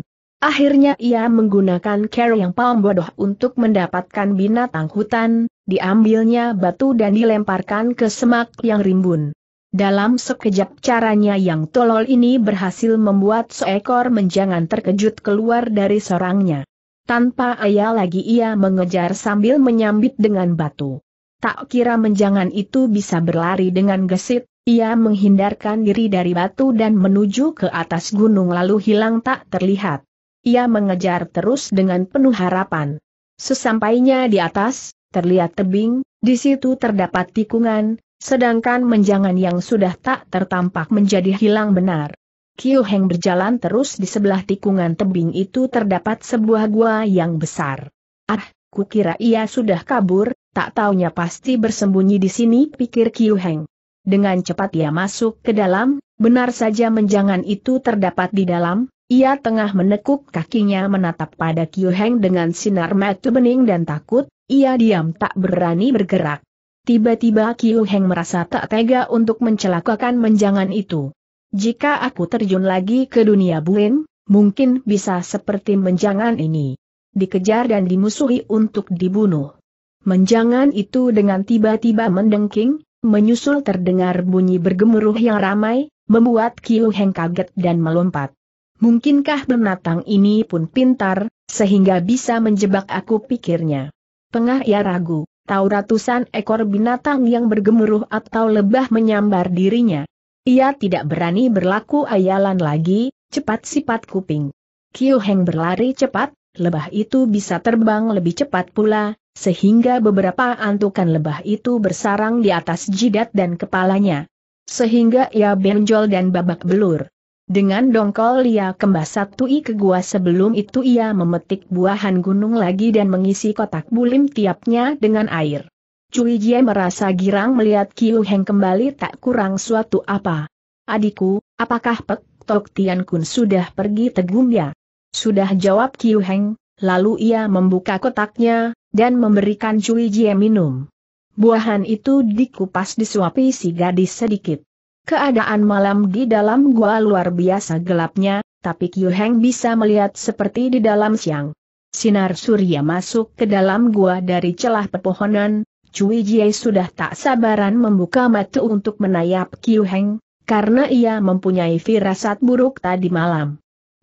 Speaker 1: Akhirnya ia menggunakan care yang palm bodoh untuk mendapatkan binatang hutan, diambilnya batu dan dilemparkan ke semak yang rimbun. Dalam sekejap caranya yang tolol ini berhasil membuat seekor menjangan terkejut keluar dari sorangnya. Tanpa ayah lagi ia mengejar sambil menyambit dengan batu. Tak kira menjangan itu bisa berlari dengan gesit, ia menghindarkan diri dari batu dan menuju ke atas gunung lalu hilang tak terlihat. Ia mengejar terus dengan penuh harapan. Sesampainya di atas, terlihat tebing, di situ terdapat tikungan, sedangkan menjangan yang sudah tak tertampak menjadi hilang benar. Kiu Heng berjalan terus di sebelah tikungan tebing itu terdapat sebuah gua yang besar. Ah, kukira ia sudah kabur, tak taunya pasti bersembunyi di sini pikir Kiu Heng. Dengan cepat ia masuk ke dalam, benar saja menjangan itu terdapat di dalam, ia tengah menekuk kakinya menatap pada Kyu Heng dengan sinar mata bening dan takut, ia diam tak berani bergerak. Tiba-tiba Kyu Heng merasa tak tega untuk mencelakakan menjangan itu. Jika aku terjun lagi ke dunia buin, mungkin bisa seperti menjangan ini. Dikejar dan dimusuhi untuk dibunuh. Menjangan itu dengan tiba-tiba mendengking, Menyusul terdengar bunyi bergemuruh yang ramai, membuat Kiu Heng kaget dan melompat. Mungkinkah binatang ini pun pintar, sehingga bisa menjebak aku pikirnya. Tengah ia ragu, tahu ratusan ekor binatang yang bergemuruh atau lebah menyambar dirinya. Ia tidak berani berlaku ayalan lagi, cepat sifat kuping. Kiu Heng berlari cepat, lebah itu bisa terbang lebih cepat pula, sehingga beberapa antukan lebah itu bersarang di atas jidat dan kepalanya. Sehingga ia benjol dan babak belur. Dengan dongkol ia kembas satu i ke gua sebelum itu ia memetik buahan gunung lagi dan mengisi kotak bulim tiapnya dengan air. Cui Jie merasa girang melihat Kiu Heng kembali tak kurang suatu apa. Adikku, apakah Pek Tok Tian Kun sudah pergi tegum ya? Sudah jawab Kiu Heng, lalu ia membuka kotaknya, dan memberikan Cui Jie minum. Buahan itu dikupas disuapi si gadis sedikit. Keadaan malam di dalam gua luar biasa gelapnya, tapi Qiu Heng bisa melihat seperti di dalam siang. Sinar surya masuk ke dalam gua dari celah pepohonan, Cui Jie sudah tak sabaran membuka mata untuk menayap Qiu Heng, karena ia mempunyai firasat buruk tadi malam.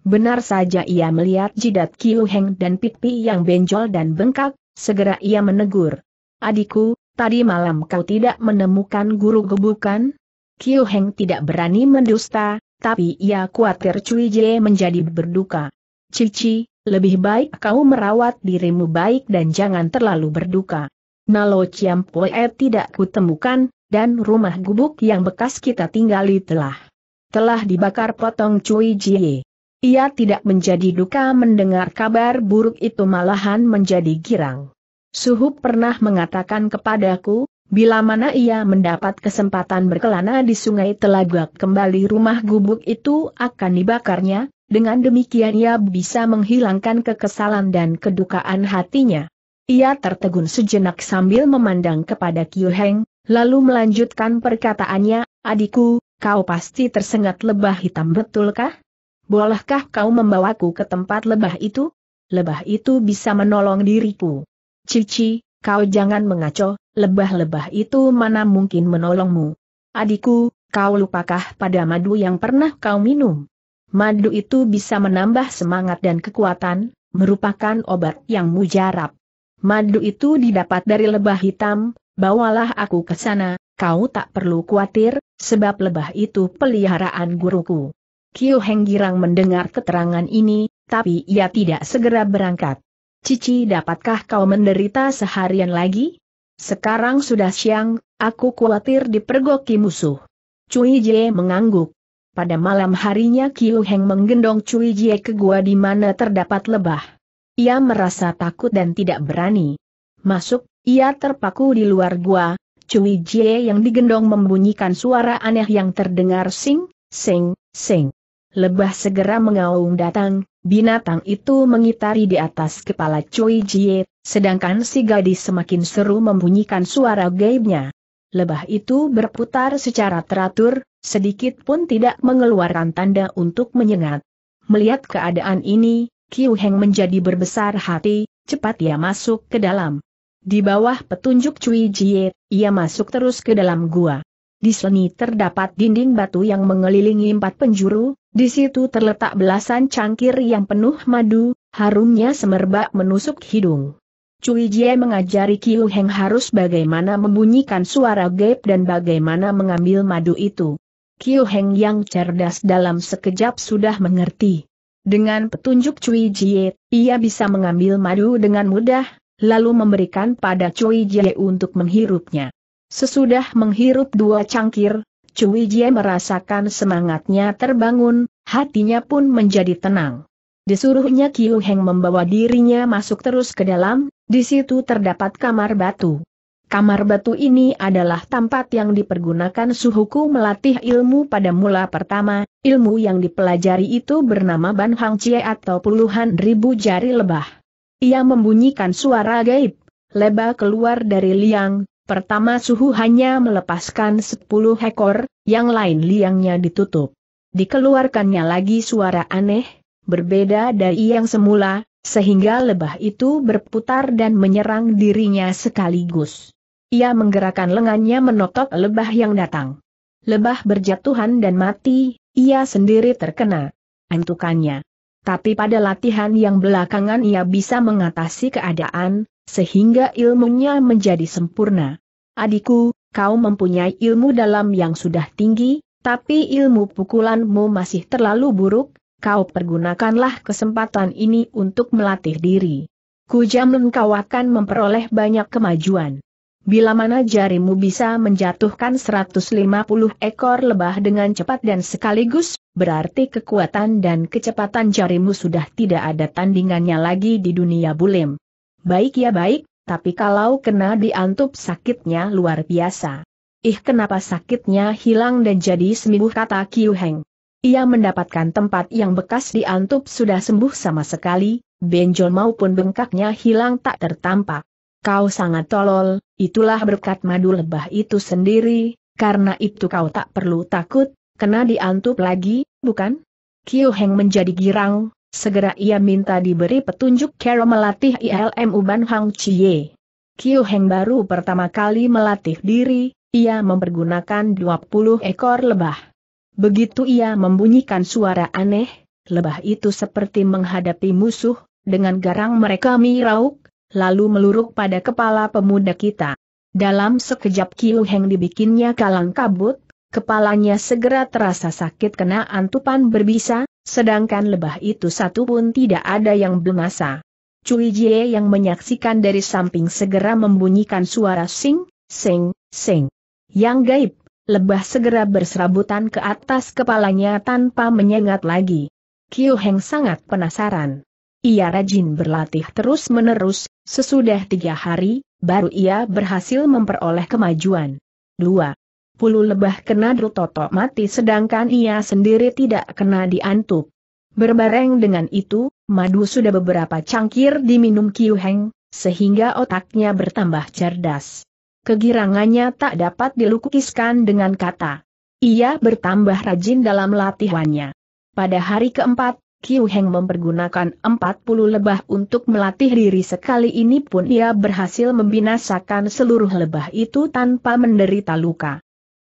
Speaker 1: Benar saja ia melihat jidat Qiu Heng dan pipi yang benjol dan bengkak, Segera ia menegur. Adikku, tadi malam kau tidak menemukan guru gebukan? Kiu Heng tidak berani mendusta, tapi ia khawatir Cui Jie menjadi berduka. Cici, lebih baik kau merawat dirimu baik dan jangan terlalu berduka. Nalo Poe tidak kutemukan, dan rumah gubuk yang bekas kita tinggali telah telah dibakar potong Cui Jie. Ia tidak menjadi duka mendengar kabar buruk itu malahan menjadi girang. Suhu pernah mengatakan kepadaku, bila mana ia mendapat kesempatan berkelana di sungai Telaga kembali rumah gubuk itu akan dibakarnya, dengan demikian ia bisa menghilangkan kekesalan dan kedukaan hatinya. Ia tertegun sejenak sambil memandang kepada Kyu Heng, lalu melanjutkan perkataannya, adikku, kau pasti tersengat lebah hitam betulkah? Bolehkah kau membawaku ke tempat lebah itu? Lebah itu bisa menolong diriku. Cici, kau jangan mengaco. lebah-lebah itu mana mungkin menolongmu. Adikku, kau lupakah pada madu yang pernah kau minum? Madu itu bisa menambah semangat dan kekuatan, merupakan obat yang mujarab. Madu itu didapat dari lebah hitam, bawalah aku ke sana, kau tak perlu khawatir, sebab lebah itu peliharaan guruku. Kiu Heng Girang mendengar keterangan ini, tapi ia tidak segera berangkat. Cici dapatkah kau menderita seharian lagi? Sekarang sudah siang, aku khawatir dipergoki musuh. Cui Jie mengangguk. Pada malam harinya Kiu Heng menggendong Cui Jie ke gua di mana terdapat lebah. Ia merasa takut dan tidak berani. Masuk, ia terpaku di luar gua, Cui Jie yang digendong membunyikan suara aneh yang terdengar sing, sing, sing lebah segera mengaung datang, binatang itu mengitari di atas kepala Cui Jie, sedangkan si gadis semakin seru membunyikan suara gaibnya. Lebah itu berputar secara teratur, sedikit pun tidak mengeluarkan tanda untuk menyengat. Melihat keadaan ini, Kiu Heng menjadi berbesar hati, cepat ia masuk ke dalam. Di bawah petunjuk Cui Jie, ia masuk terus ke dalam gua. Di sini terdapat dinding batu yang mengelilingi empat penjuru, di situ terletak belasan cangkir yang penuh madu, harumnya semerbak menusuk hidung. Cui Jie mengajari Kiu Heng harus bagaimana membunyikan suara gaib dan bagaimana mengambil madu itu. Kiu Heng yang cerdas dalam sekejap sudah mengerti. Dengan petunjuk Cui Jie, ia bisa mengambil madu dengan mudah, lalu memberikan pada Cui Jie untuk menghirupnya. Sesudah menghirup dua cangkir, Cui Jie merasakan semangatnya terbangun, hatinya pun menjadi tenang. Disuruhnya Kiu Heng membawa dirinya masuk terus ke dalam, di situ terdapat kamar batu. Kamar batu ini adalah tempat yang dipergunakan suhuku melatih ilmu pada mula pertama, ilmu yang dipelajari itu bernama Ban Hang Cie atau puluhan ribu jari lebah. Ia membunyikan suara gaib, lebah keluar dari liang, Pertama suhu hanya melepaskan 10 ekor, yang lain liangnya ditutup. Dikeluarkannya lagi suara aneh, berbeda dari yang semula, sehingga lebah itu berputar dan menyerang dirinya sekaligus. Ia menggerakkan lengannya menotok lebah yang datang. Lebah berjatuhan dan mati, ia sendiri terkena antukannya. Tapi pada latihan yang belakangan ia bisa mengatasi keadaan, sehingga ilmunya menjadi sempurna. Adikku, kau mempunyai ilmu dalam yang sudah tinggi, tapi ilmu pukulanmu masih terlalu buruk, kau pergunakanlah kesempatan ini untuk melatih diri. Kujamin kau akan memperoleh banyak kemajuan. Bila mana jarimu bisa menjatuhkan 150 ekor lebah dengan cepat dan sekaligus, berarti kekuatan dan kecepatan jarimu sudah tidak ada tandingannya lagi di dunia bulim baik ya baik, tapi kalau kena diantup sakitnya luar biasa. Ih kenapa sakitnya hilang dan jadi sembuh kata Kiu Heng. Ia mendapatkan tempat yang bekas diantup sudah sembuh sama sekali, benjol maupun bengkaknya hilang tak tertampak. Kau sangat tolol, itulah berkat madu lebah itu sendiri, karena itu kau tak perlu takut, kena diantup lagi, bukan? Kiu Heng menjadi girang, Segera ia minta diberi petunjuk cara melatih ILM Uban Hang Chie. Kiu Heng baru pertama kali melatih diri, ia mempergunakan 20 ekor lebah. Begitu ia membunyikan suara aneh, lebah itu seperti menghadapi musuh, dengan garang mereka mirauk, lalu meluruk pada kepala pemuda kita. Dalam sekejap Kiu Heng dibikinnya kalang kabut, kepalanya segera terasa sakit kena antupan berbisa, sedangkan lebah itu satu pun tidak ada yang bernasa. Cui Jie yang menyaksikan dari samping segera membunyikan suara sing, sing, sing. Yang gaib, lebah segera berserabutan ke atas kepalanya tanpa menyengat lagi. Kiu Heng sangat penasaran. Ia rajin berlatih terus-menerus, sesudah tiga hari, baru ia berhasil memperoleh kemajuan. 2 puluh lebah kena Drutoto mati sedangkan ia sendiri tidak kena diantuk. Berbareng dengan itu, madu sudah beberapa cangkir diminum Kiu Heng, sehingga otaknya bertambah cerdas. Kegirangannya tak dapat dilukiskan dengan kata. Ia bertambah rajin dalam latihannya. Pada hari keempat, Kiu Heng mempergunakan 40 lebah untuk melatih diri sekali ini pun ia berhasil membinasakan seluruh lebah itu tanpa menderita luka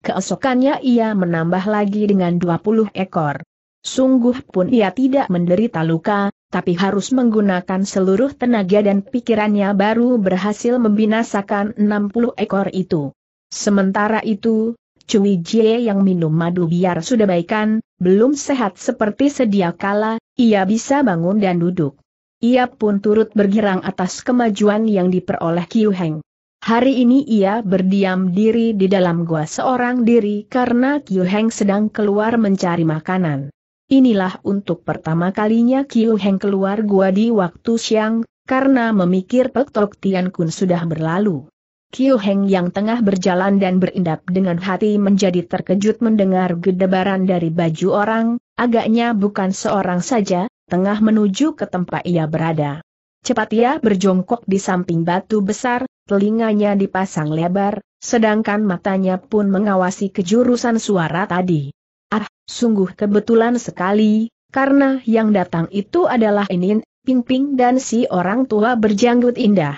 Speaker 1: keesokannya ia menambah lagi dengan 20 ekor. Sungguh pun ia tidak menderita luka, tapi harus menggunakan seluruh tenaga dan pikirannya baru berhasil membinasakan 60 ekor itu. Sementara itu, Cui Jie yang minum madu biar sudah baikan, belum sehat seperti sedia kala, ia bisa bangun dan duduk. Ia pun turut bergirang atas kemajuan yang diperoleh Qiu Heng. Hari ini ia berdiam diri di dalam gua seorang diri karena Kyu Heng sedang keluar mencari makanan. Inilah untuk pertama kalinya Kyu Heng keluar gua di waktu siang, karena memikir Pek Tian Kun sudah berlalu. Kyu Heng yang tengah berjalan dan berindap dengan hati menjadi terkejut mendengar gedebaran dari baju orang, agaknya bukan seorang saja, tengah menuju ke tempat ia berada. Cepat ia berjongkok di samping batu besar, telinganya dipasang lebar, sedangkan matanya pun mengawasi kejurusan suara tadi. Ah, sungguh kebetulan sekali, karena yang datang itu adalah Enin, Pingping dan si orang tua berjanggut indah.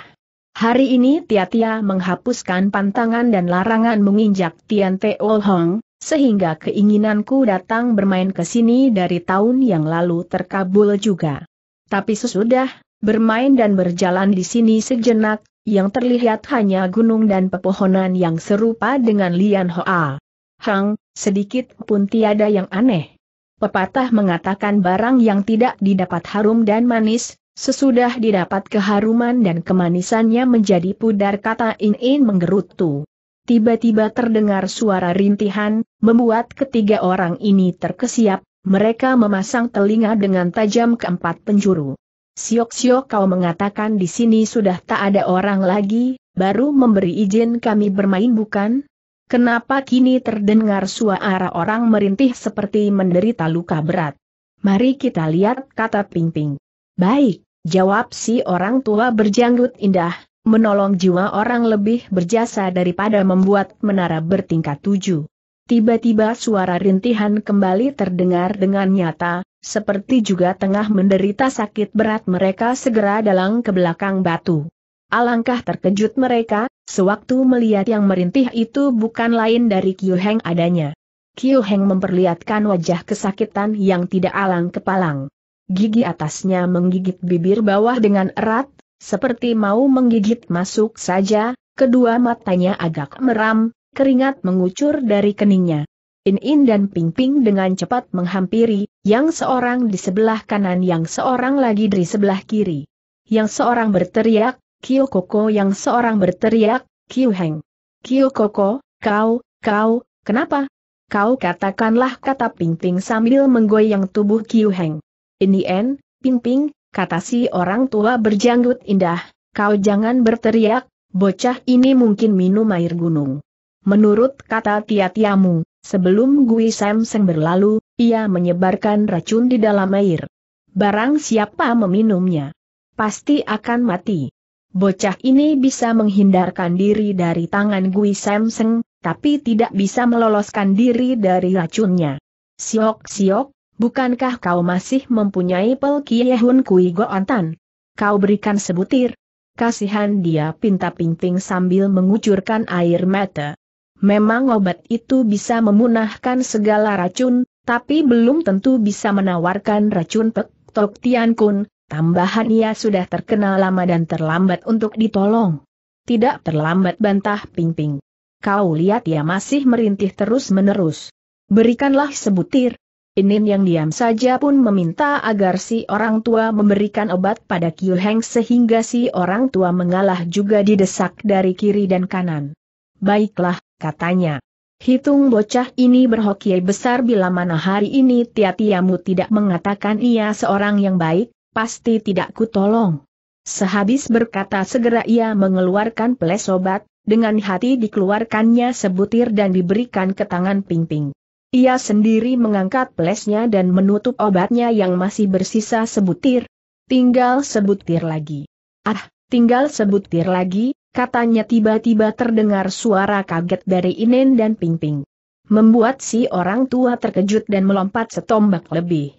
Speaker 1: Hari ini Tia-Tia menghapuskan pantangan dan larangan menginjak Tian Teol Hong, sehingga keinginanku datang bermain ke sini dari tahun yang lalu terkabul juga. Tapi sesudah, Bermain dan berjalan di sini sejenak, yang terlihat hanya gunung dan pepohonan yang serupa dengan Lian Hoa. Hang, sedikit pun tiada yang aneh. Pepatah mengatakan barang yang tidak didapat harum dan manis, sesudah didapat keharuman dan kemanisannya menjadi pudar kata In-In menggerutu. Tiba-tiba terdengar suara rintihan, membuat ketiga orang ini terkesiap, mereka memasang telinga dengan tajam keempat penjuru. Siok-siok kau mengatakan di sini sudah tak ada orang lagi, baru memberi izin kami bermain bukan? Kenapa kini terdengar suara orang merintih seperti menderita luka berat? Mari kita lihat kata Pingping. Baik, jawab si orang tua berjanggut indah, menolong jiwa orang lebih berjasa daripada membuat menara bertingkat tujuh. Tiba-tiba suara rintihan kembali terdengar dengan nyata, seperti juga tengah menderita sakit berat mereka segera dalam ke belakang batu. Alangkah terkejut mereka, sewaktu melihat yang merintih itu bukan lain dari Kyu Heng adanya. Kyu Heng memperlihatkan wajah kesakitan yang tidak alang kepalang. Gigi atasnya menggigit bibir bawah dengan erat, seperti mau menggigit masuk saja, kedua matanya agak meram, keringat mengucur dari keningnya. In-in dan Ping-ping dengan cepat menghampiri, yang seorang di sebelah kanan yang seorang lagi di sebelah kiri. Yang seorang berteriak, Kyo Koko yang seorang berteriak, Kyo Heng. Kyo Koko, kau, kau, kenapa? Kau katakanlah kata Ping-ping sambil menggoyang tubuh Kyo Heng. In-in, Ping-ping, kata si orang tua berjanggut indah, kau jangan berteriak, bocah ini mungkin minum air gunung. Menurut kata Tiatiamu, sebelum Gui Samseng berlalu, ia menyebarkan racun di dalam air. Barang siapa meminumnya, pasti akan mati. Bocah ini bisa menghindarkan diri dari tangan Gui Samseng, tapi tidak bisa meloloskan diri dari racunnya. Siok-siok, bukankah kau masih mempunyai Pel Kiehun Kui Goontan? Kau berikan sebutir. Kasihan dia pinta pinting sambil mengucurkan air mata. Memang obat itu bisa memunahkan segala racun, tapi belum tentu bisa menawarkan racun Pek Tok Tian Kun, tambahan ia sudah terkenal lama dan terlambat untuk ditolong. Tidak terlambat bantah Ping Ping. Kau lihat ia masih merintih terus-menerus. Berikanlah sebutir. Inin yang diam saja pun meminta agar si orang tua memberikan obat pada Kiu Heng sehingga si orang tua mengalah juga didesak dari kiri dan kanan. Baiklah, katanya. Hitung bocah ini berhoki besar bila mana hari ini Tiatiamu tidak mengatakan ia seorang yang baik, pasti tidak kutolong. Sehabis berkata segera ia mengeluarkan peles obat, dengan hati dikeluarkannya sebutir dan diberikan ke tangan Pingping. Ia sendiri mengangkat pelesnya dan menutup obatnya yang masih bersisa sebutir. Tinggal sebutir lagi. Ah, tinggal sebutir lagi, katanya tiba-tiba terdengar suara kaget dari Inen dan Pingping. Membuat si orang tua terkejut dan melompat setombak lebih.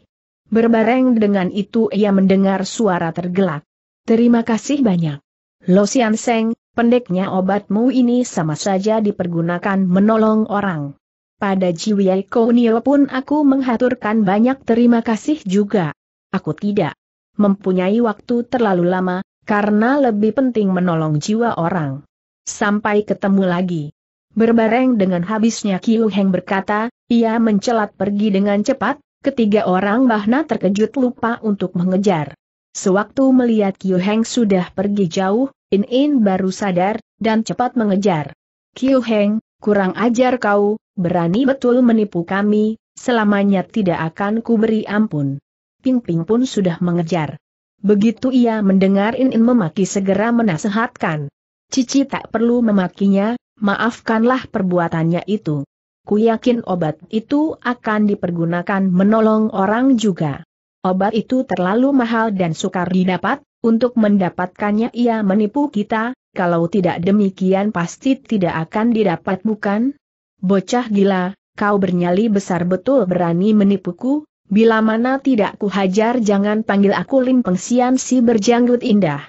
Speaker 1: Berbareng dengan itu ia mendengar suara tergelak. Terima kasih banyak. Lo Sian Seng, pendeknya obatmu ini sama saja dipergunakan menolong orang. Pada Jiwei Kounio pun aku menghaturkan banyak terima kasih juga. Aku tidak mempunyai waktu terlalu lama, karena lebih penting menolong jiwa orang. Sampai ketemu lagi. Berbareng dengan habisnya Kiu Heng berkata, ia mencelat pergi dengan cepat, ketiga orang bahna terkejut lupa untuk mengejar. Sewaktu melihat Kiu Heng sudah pergi jauh, In In baru sadar, dan cepat mengejar. Kiu Heng, kurang ajar kau, berani betul menipu kami, selamanya tidak akan kuberi ampun. Ping Ping pun sudah mengejar. Begitu ia mendengar Inin memaki segera menasehatkan. Cici tak perlu memakinya, maafkanlah perbuatannya itu. Ku yakin obat itu akan dipergunakan menolong orang juga. Obat itu terlalu mahal dan sukar didapat, untuk mendapatkannya ia menipu kita, kalau tidak demikian pasti tidak akan didapat bukan? Bocah gila, kau bernyali besar betul berani menipuku, Bila mana tidak kuhajar jangan panggil aku Lim Pengsian si berjanggut indah.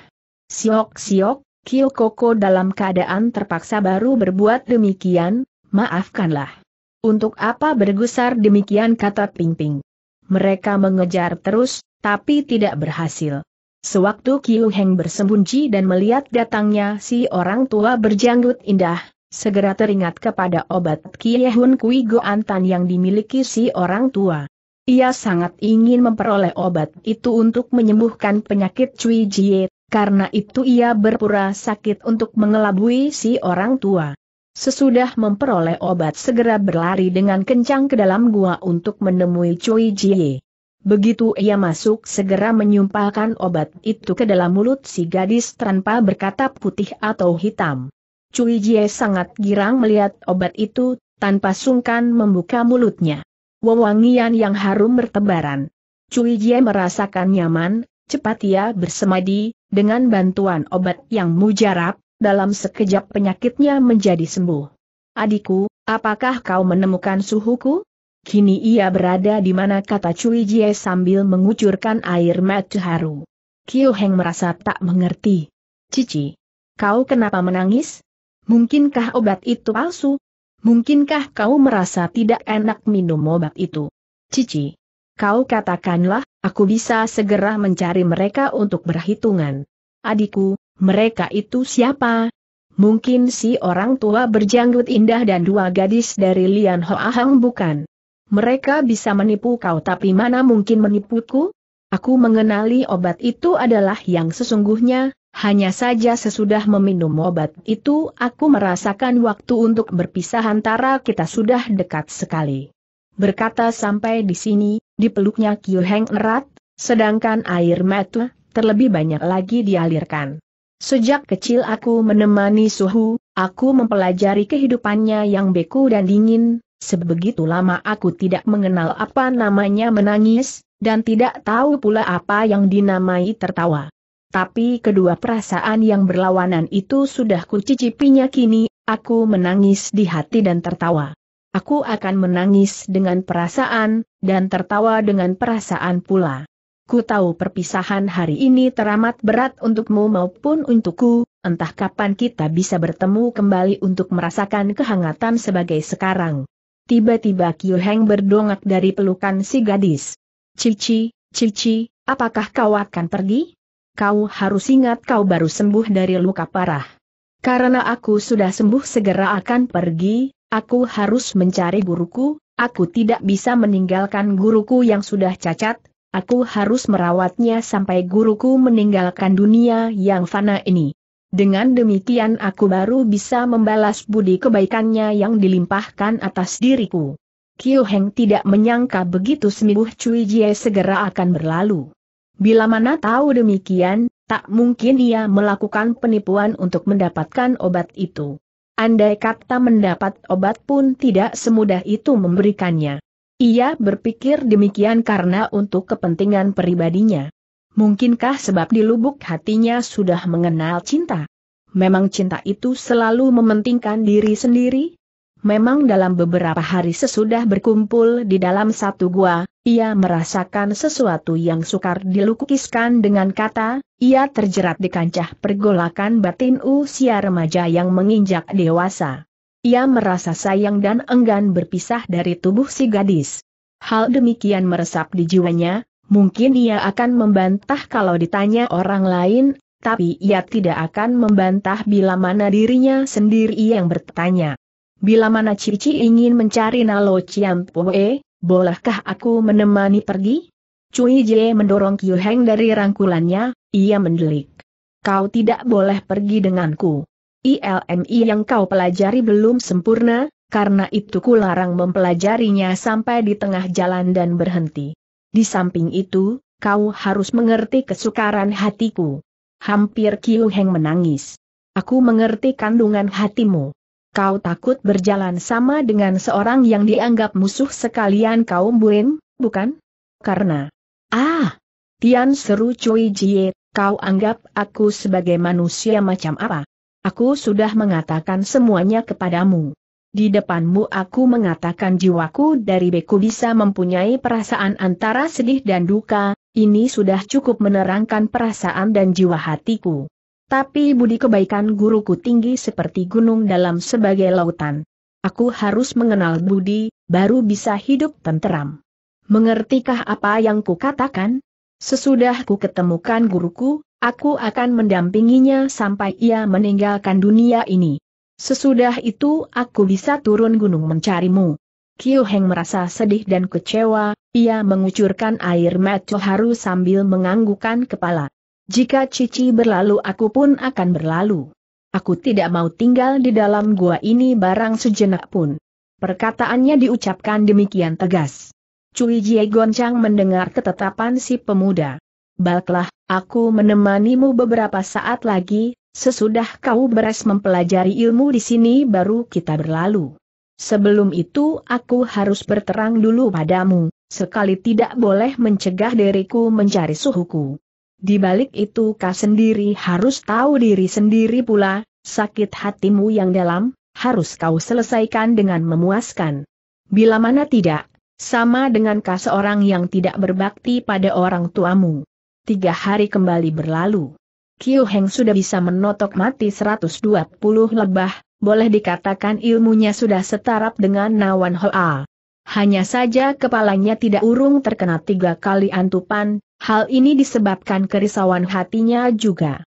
Speaker 1: Siok siok, Kyo Koko dalam keadaan terpaksa baru berbuat demikian, maafkanlah. Untuk apa bergusar demikian kata Ping Ping. Mereka mengejar terus, tapi tidak berhasil. Sewaktu Kiu Heng bersembunyi dan melihat datangnya si orang tua berjanggut indah, segera teringat kepada obat Kiehun Kui Goantan yang dimiliki si orang tua. Ia sangat ingin memperoleh obat itu untuk menyembuhkan penyakit Cui Jie, karena itu ia berpura sakit untuk mengelabui si orang tua. Sesudah memperoleh obat segera berlari dengan kencang ke dalam gua untuk menemui Cui Jie. Begitu ia masuk segera menyumpahkan obat itu ke dalam mulut si gadis tanpa berkata putih atau hitam. Cui Jie sangat girang melihat obat itu, tanpa sungkan membuka mulutnya. Wewangian yang harum bertebaran. Cui Jie merasakan nyaman, cepat ia bersemadi, dengan bantuan obat yang mujarab, dalam sekejap penyakitnya menjadi sembuh. Adikku, apakah kau menemukan suhuku? Kini ia berada di mana kata Cui Jie sambil mengucurkan air mata haru. Kiu Heng merasa tak mengerti. Cici, kau kenapa menangis? Mungkinkah obat itu palsu? Mungkinkah kau merasa tidak enak minum obat itu? Cici. Kau katakanlah, aku bisa segera mencari mereka untuk berhitungan. Adikku, mereka itu siapa? Mungkin si orang tua berjanggut indah dan dua gadis dari Lian Hoahang bukan? Mereka bisa menipu kau tapi mana mungkin menipuku? Aku mengenali obat itu adalah yang sesungguhnya, hanya saja sesudah meminum obat itu aku merasakan waktu untuk berpisah antara kita sudah dekat sekali. Berkata sampai di sini, dipeluknya Kyu Heng erat, sedangkan air mata, terlebih banyak lagi dialirkan. Sejak kecil aku menemani Suhu, aku mempelajari kehidupannya yang beku dan dingin, sebegitu lama aku tidak mengenal apa namanya menangis, dan tidak tahu pula apa yang dinamai tertawa tapi kedua perasaan yang berlawanan itu sudah kucicipinya kini, aku menangis di hati dan tertawa. Aku akan menangis dengan perasaan, dan tertawa dengan perasaan pula. Ku tahu perpisahan hari ini teramat berat untukmu maupun untukku, entah kapan kita bisa bertemu kembali untuk merasakan kehangatan sebagai sekarang. Tiba-tiba Kyu Heng berdongak dari pelukan si gadis. Cici, Cici, apakah kau akan pergi? kau harus ingat kau baru sembuh dari luka parah. Karena aku sudah sembuh segera akan pergi, aku harus mencari guruku, aku tidak bisa meninggalkan guruku yang sudah cacat, aku harus merawatnya sampai guruku meninggalkan dunia yang fana ini. Dengan demikian aku baru bisa membalas budi kebaikannya yang dilimpahkan atas diriku. Kyo Heng tidak menyangka begitu sembuh Cui Jie segera akan berlalu. Bila mana tahu demikian, tak mungkin ia melakukan penipuan untuk mendapatkan obat itu. Andai kata mendapat obat pun tidak semudah itu memberikannya. Ia berpikir demikian karena untuk kepentingan pribadinya. Mungkinkah sebab di lubuk hatinya sudah mengenal cinta? Memang cinta itu selalu mementingkan diri sendiri? Memang dalam beberapa hari sesudah berkumpul di dalam satu gua, ia merasakan sesuatu yang sukar dilukiskan dengan kata, ia terjerat di kancah pergolakan batin usia remaja yang menginjak dewasa. Ia merasa sayang dan enggan berpisah dari tubuh si gadis. Hal demikian meresap di jiwanya, mungkin ia akan membantah kalau ditanya orang lain, tapi ia tidak akan membantah bila mana dirinya sendiri yang bertanya. Bila mana Cici ingin mencari Nalo Poe, bolehkah aku menemani pergi? Cui Jie mendorong Qiu Heng dari rangkulannya, ia mendelik. Kau tidak boleh pergi denganku. ILMI yang kau pelajari belum sempurna, karena itu kularang mempelajarinya sampai di tengah jalan dan berhenti. Di samping itu, kau harus mengerti kesukaran hatiku. Hampir Qiu Heng menangis. Aku mengerti kandungan hatimu kau takut berjalan sama dengan seorang yang dianggap musuh sekalian kaum Buin, bukan? Karena... Ah! Tian seru Cui Jie, kau anggap aku sebagai manusia macam apa? Aku sudah mengatakan semuanya kepadamu. Di depanmu aku mengatakan jiwaku dari beku bisa mempunyai perasaan antara sedih dan duka, ini sudah cukup menerangkan perasaan dan jiwa hatiku. Tapi budi kebaikan guruku tinggi seperti gunung dalam sebagai lautan. Aku harus mengenal budi, baru bisa hidup tenteram. Mengertikah apa yang kukatakan? Sesudah ku ketemukan guruku, aku akan mendampinginya sampai ia meninggalkan dunia ini. Sesudah itu aku bisa turun gunung mencarimu. Kiu Heng merasa sedih dan kecewa, ia mengucurkan air mata haru sambil menganggukan kepala. Jika Cici berlalu aku pun akan berlalu. Aku tidak mau tinggal di dalam gua ini barang sejenak pun. Perkataannya diucapkan demikian tegas. Cui Jie goncang mendengar ketetapan si pemuda. Baiklah, aku menemanimu beberapa saat lagi, sesudah kau beres mempelajari ilmu di sini baru kita berlalu. Sebelum itu aku harus berterang dulu padamu, sekali tidak boleh mencegah diriku mencari suhuku. Di balik itu kau sendiri harus tahu diri sendiri pula, sakit hatimu yang dalam, harus kau selesaikan dengan memuaskan. Bila mana tidak, sama dengan kau seorang yang tidak berbakti pada orang tuamu. Tiga hari kembali berlalu. Kiu Heng sudah bisa menotok mati 120 lebah, boleh dikatakan ilmunya sudah setarap dengan Nawan Hoa. Hanya saja kepalanya tidak urung terkena tiga kali antupan, hal ini disebabkan kerisauan hatinya juga.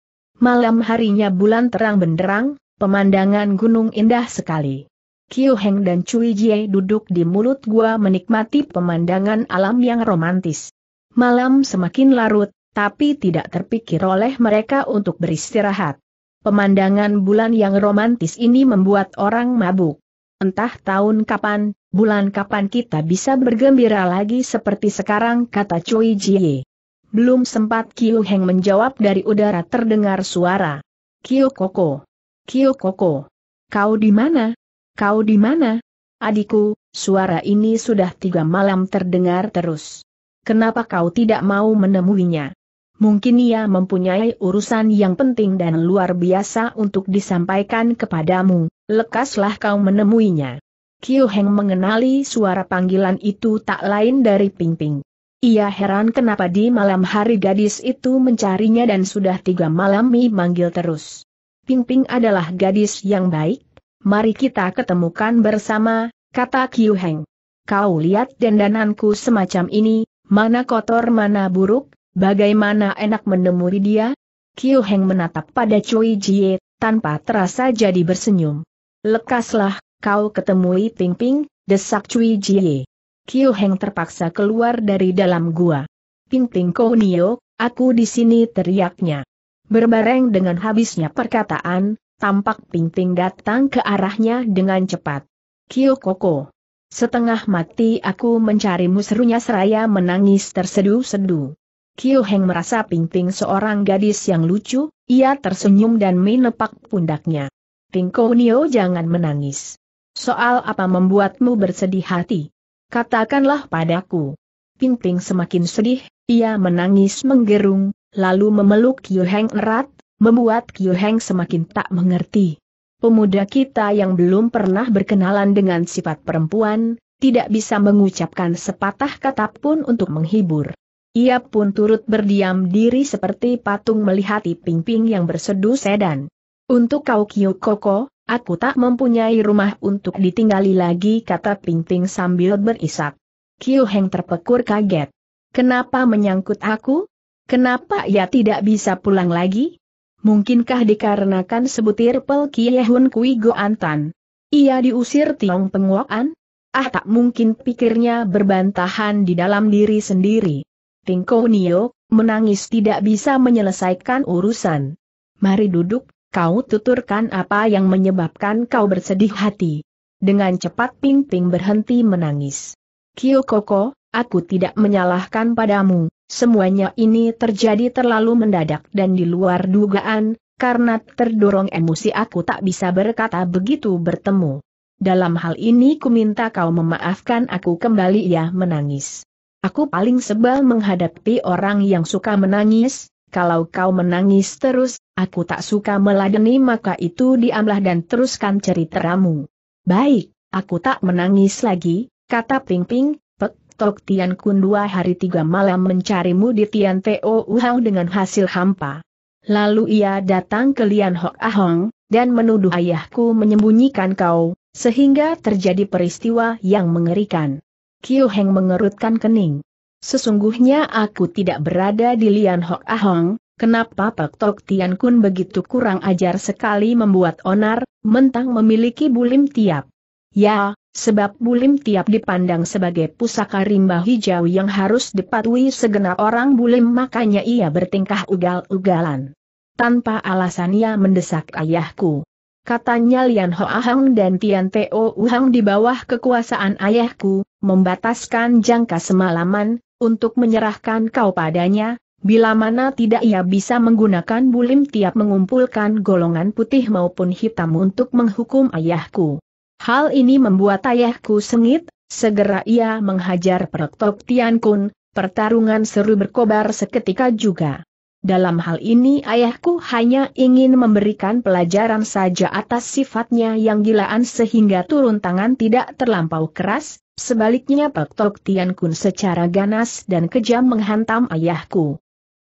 Speaker 1: Malam harinya bulan terang benderang, pemandangan gunung indah sekali. Kiu Heng dan Cui Jie duduk di mulut gua menikmati pemandangan alam yang romantis. Malam semakin larut, tapi tidak terpikir oleh mereka untuk beristirahat. Pemandangan bulan yang romantis ini membuat orang mabuk. Entah tahun kapan, bulan kapan kita bisa bergembira lagi seperti sekarang kata Cui Jie. Belum sempat Kiu Heng menjawab dari udara terdengar suara. Kiu Koko. Kiu Koko. Kau di mana? Kau di mana? Adikku, suara ini sudah tiga malam terdengar terus. Kenapa kau tidak mau menemuinya? Mungkin ia mempunyai urusan yang penting dan luar biasa untuk disampaikan kepadamu lekaslah kau menemuinya. Kiu Heng mengenali suara panggilan itu tak lain dari Ping Ping. Ia heran kenapa di malam hari gadis itu mencarinya dan sudah tiga malam Mi manggil terus. Ping Ping adalah gadis yang baik, mari kita ketemukan bersama, kata Kiu Heng. Kau lihat dendananku semacam ini, mana kotor mana buruk, bagaimana enak menemui dia? Kiu Heng menatap pada Cui Jie, tanpa terasa jadi bersenyum. Lekaslah, kau ketemui Ping Ping, desak Cui Jie. Kiu Heng terpaksa keluar dari dalam gua. Ping Ping nio, aku di sini teriaknya. Berbareng dengan habisnya perkataan, tampak Ping Ping datang ke arahnya dengan cepat. Kiu Koko. Setengah mati aku mencarimu serunya seraya menangis tersedu-sedu. Kiu Heng merasa Ping Ping seorang gadis yang lucu, ia tersenyum dan menepak pundaknya. Nio, jangan menangis. Soal apa membuatmu bersedih hati? Katakanlah padaku. Pinting semakin sedih, ia menangis menggerung, lalu memeluk Heng erat, membuat Heng semakin tak mengerti. Pemuda kita yang belum pernah berkenalan dengan sifat perempuan, tidak bisa mengucapkan sepatah kata pun untuk menghibur. Ia pun turut berdiam diri seperti patung melihati ping-ping yang berseduh sedan. Untuk kau Koko, aku tak mempunyai rumah untuk ditinggali lagi kata Ping sambil berisak. Kiu Heng terpekur kaget. Kenapa menyangkut aku? Kenapa ia tidak bisa pulang lagi? Mungkinkah dikarenakan sebutir Pel Kiehun Kui go antan? Ia diusir Tiong Penguokan? Ah tak mungkin pikirnya berbantahan di dalam diri sendiri. Tingko Nio, menangis tidak bisa menyelesaikan urusan. Mari duduk, Kau tuturkan apa yang menyebabkan kau bersedih hati. Dengan cepat Ping Ping berhenti menangis. Koko, aku tidak menyalahkan padamu, semuanya ini terjadi terlalu mendadak dan di luar dugaan, karena terdorong emosi aku tak bisa berkata begitu bertemu. Dalam hal ini ku minta kau memaafkan aku kembali ya menangis. Aku paling sebal menghadapi orang yang suka menangis, kalau kau menangis terus, aku tak suka meladeni maka itu diamlah dan teruskan ceritamu. Baik, aku tak menangis lagi, kata Ping Ping, Pek Tok Tian Kun dua hari tiga malam mencarimu di Tian Teo Uhau dengan hasil hampa. Lalu ia datang ke Lian Hok Ahong, dan menuduh ayahku menyembunyikan kau, sehingga terjadi peristiwa yang mengerikan. Kiu Heng mengerutkan kening. Sesungguhnya aku tidak berada di Lian Hok Ahong, kenapa Pak Tok Tian Kun begitu kurang ajar sekali membuat onar, mentang memiliki bulim tiap. Ya, sebab bulim tiap dipandang sebagai pusaka rimba hijau yang harus dipatuhi segenap orang bulim makanya ia bertingkah ugal-ugalan. Tanpa alasan ia mendesak ayahku. Katanya Lian Ho Ahang dan Tian Teo Uhang di bawah kekuasaan ayahku, membataskan jangka semalaman, untuk menyerahkan kau padanya, bila mana tidak ia bisa menggunakan bulim tiap mengumpulkan golongan putih maupun hitam untuk menghukum ayahku. Hal ini membuat ayahku sengit, segera ia menghajar Pertok Tian pertarungan seru berkobar seketika juga. Dalam hal ini ayahku hanya ingin memberikan pelajaran saja atas sifatnya yang gilaan sehingga turun tangan tidak terlampau keras, Sebaliknya Pak Tok Tian Kun secara ganas dan kejam menghantam ayahku.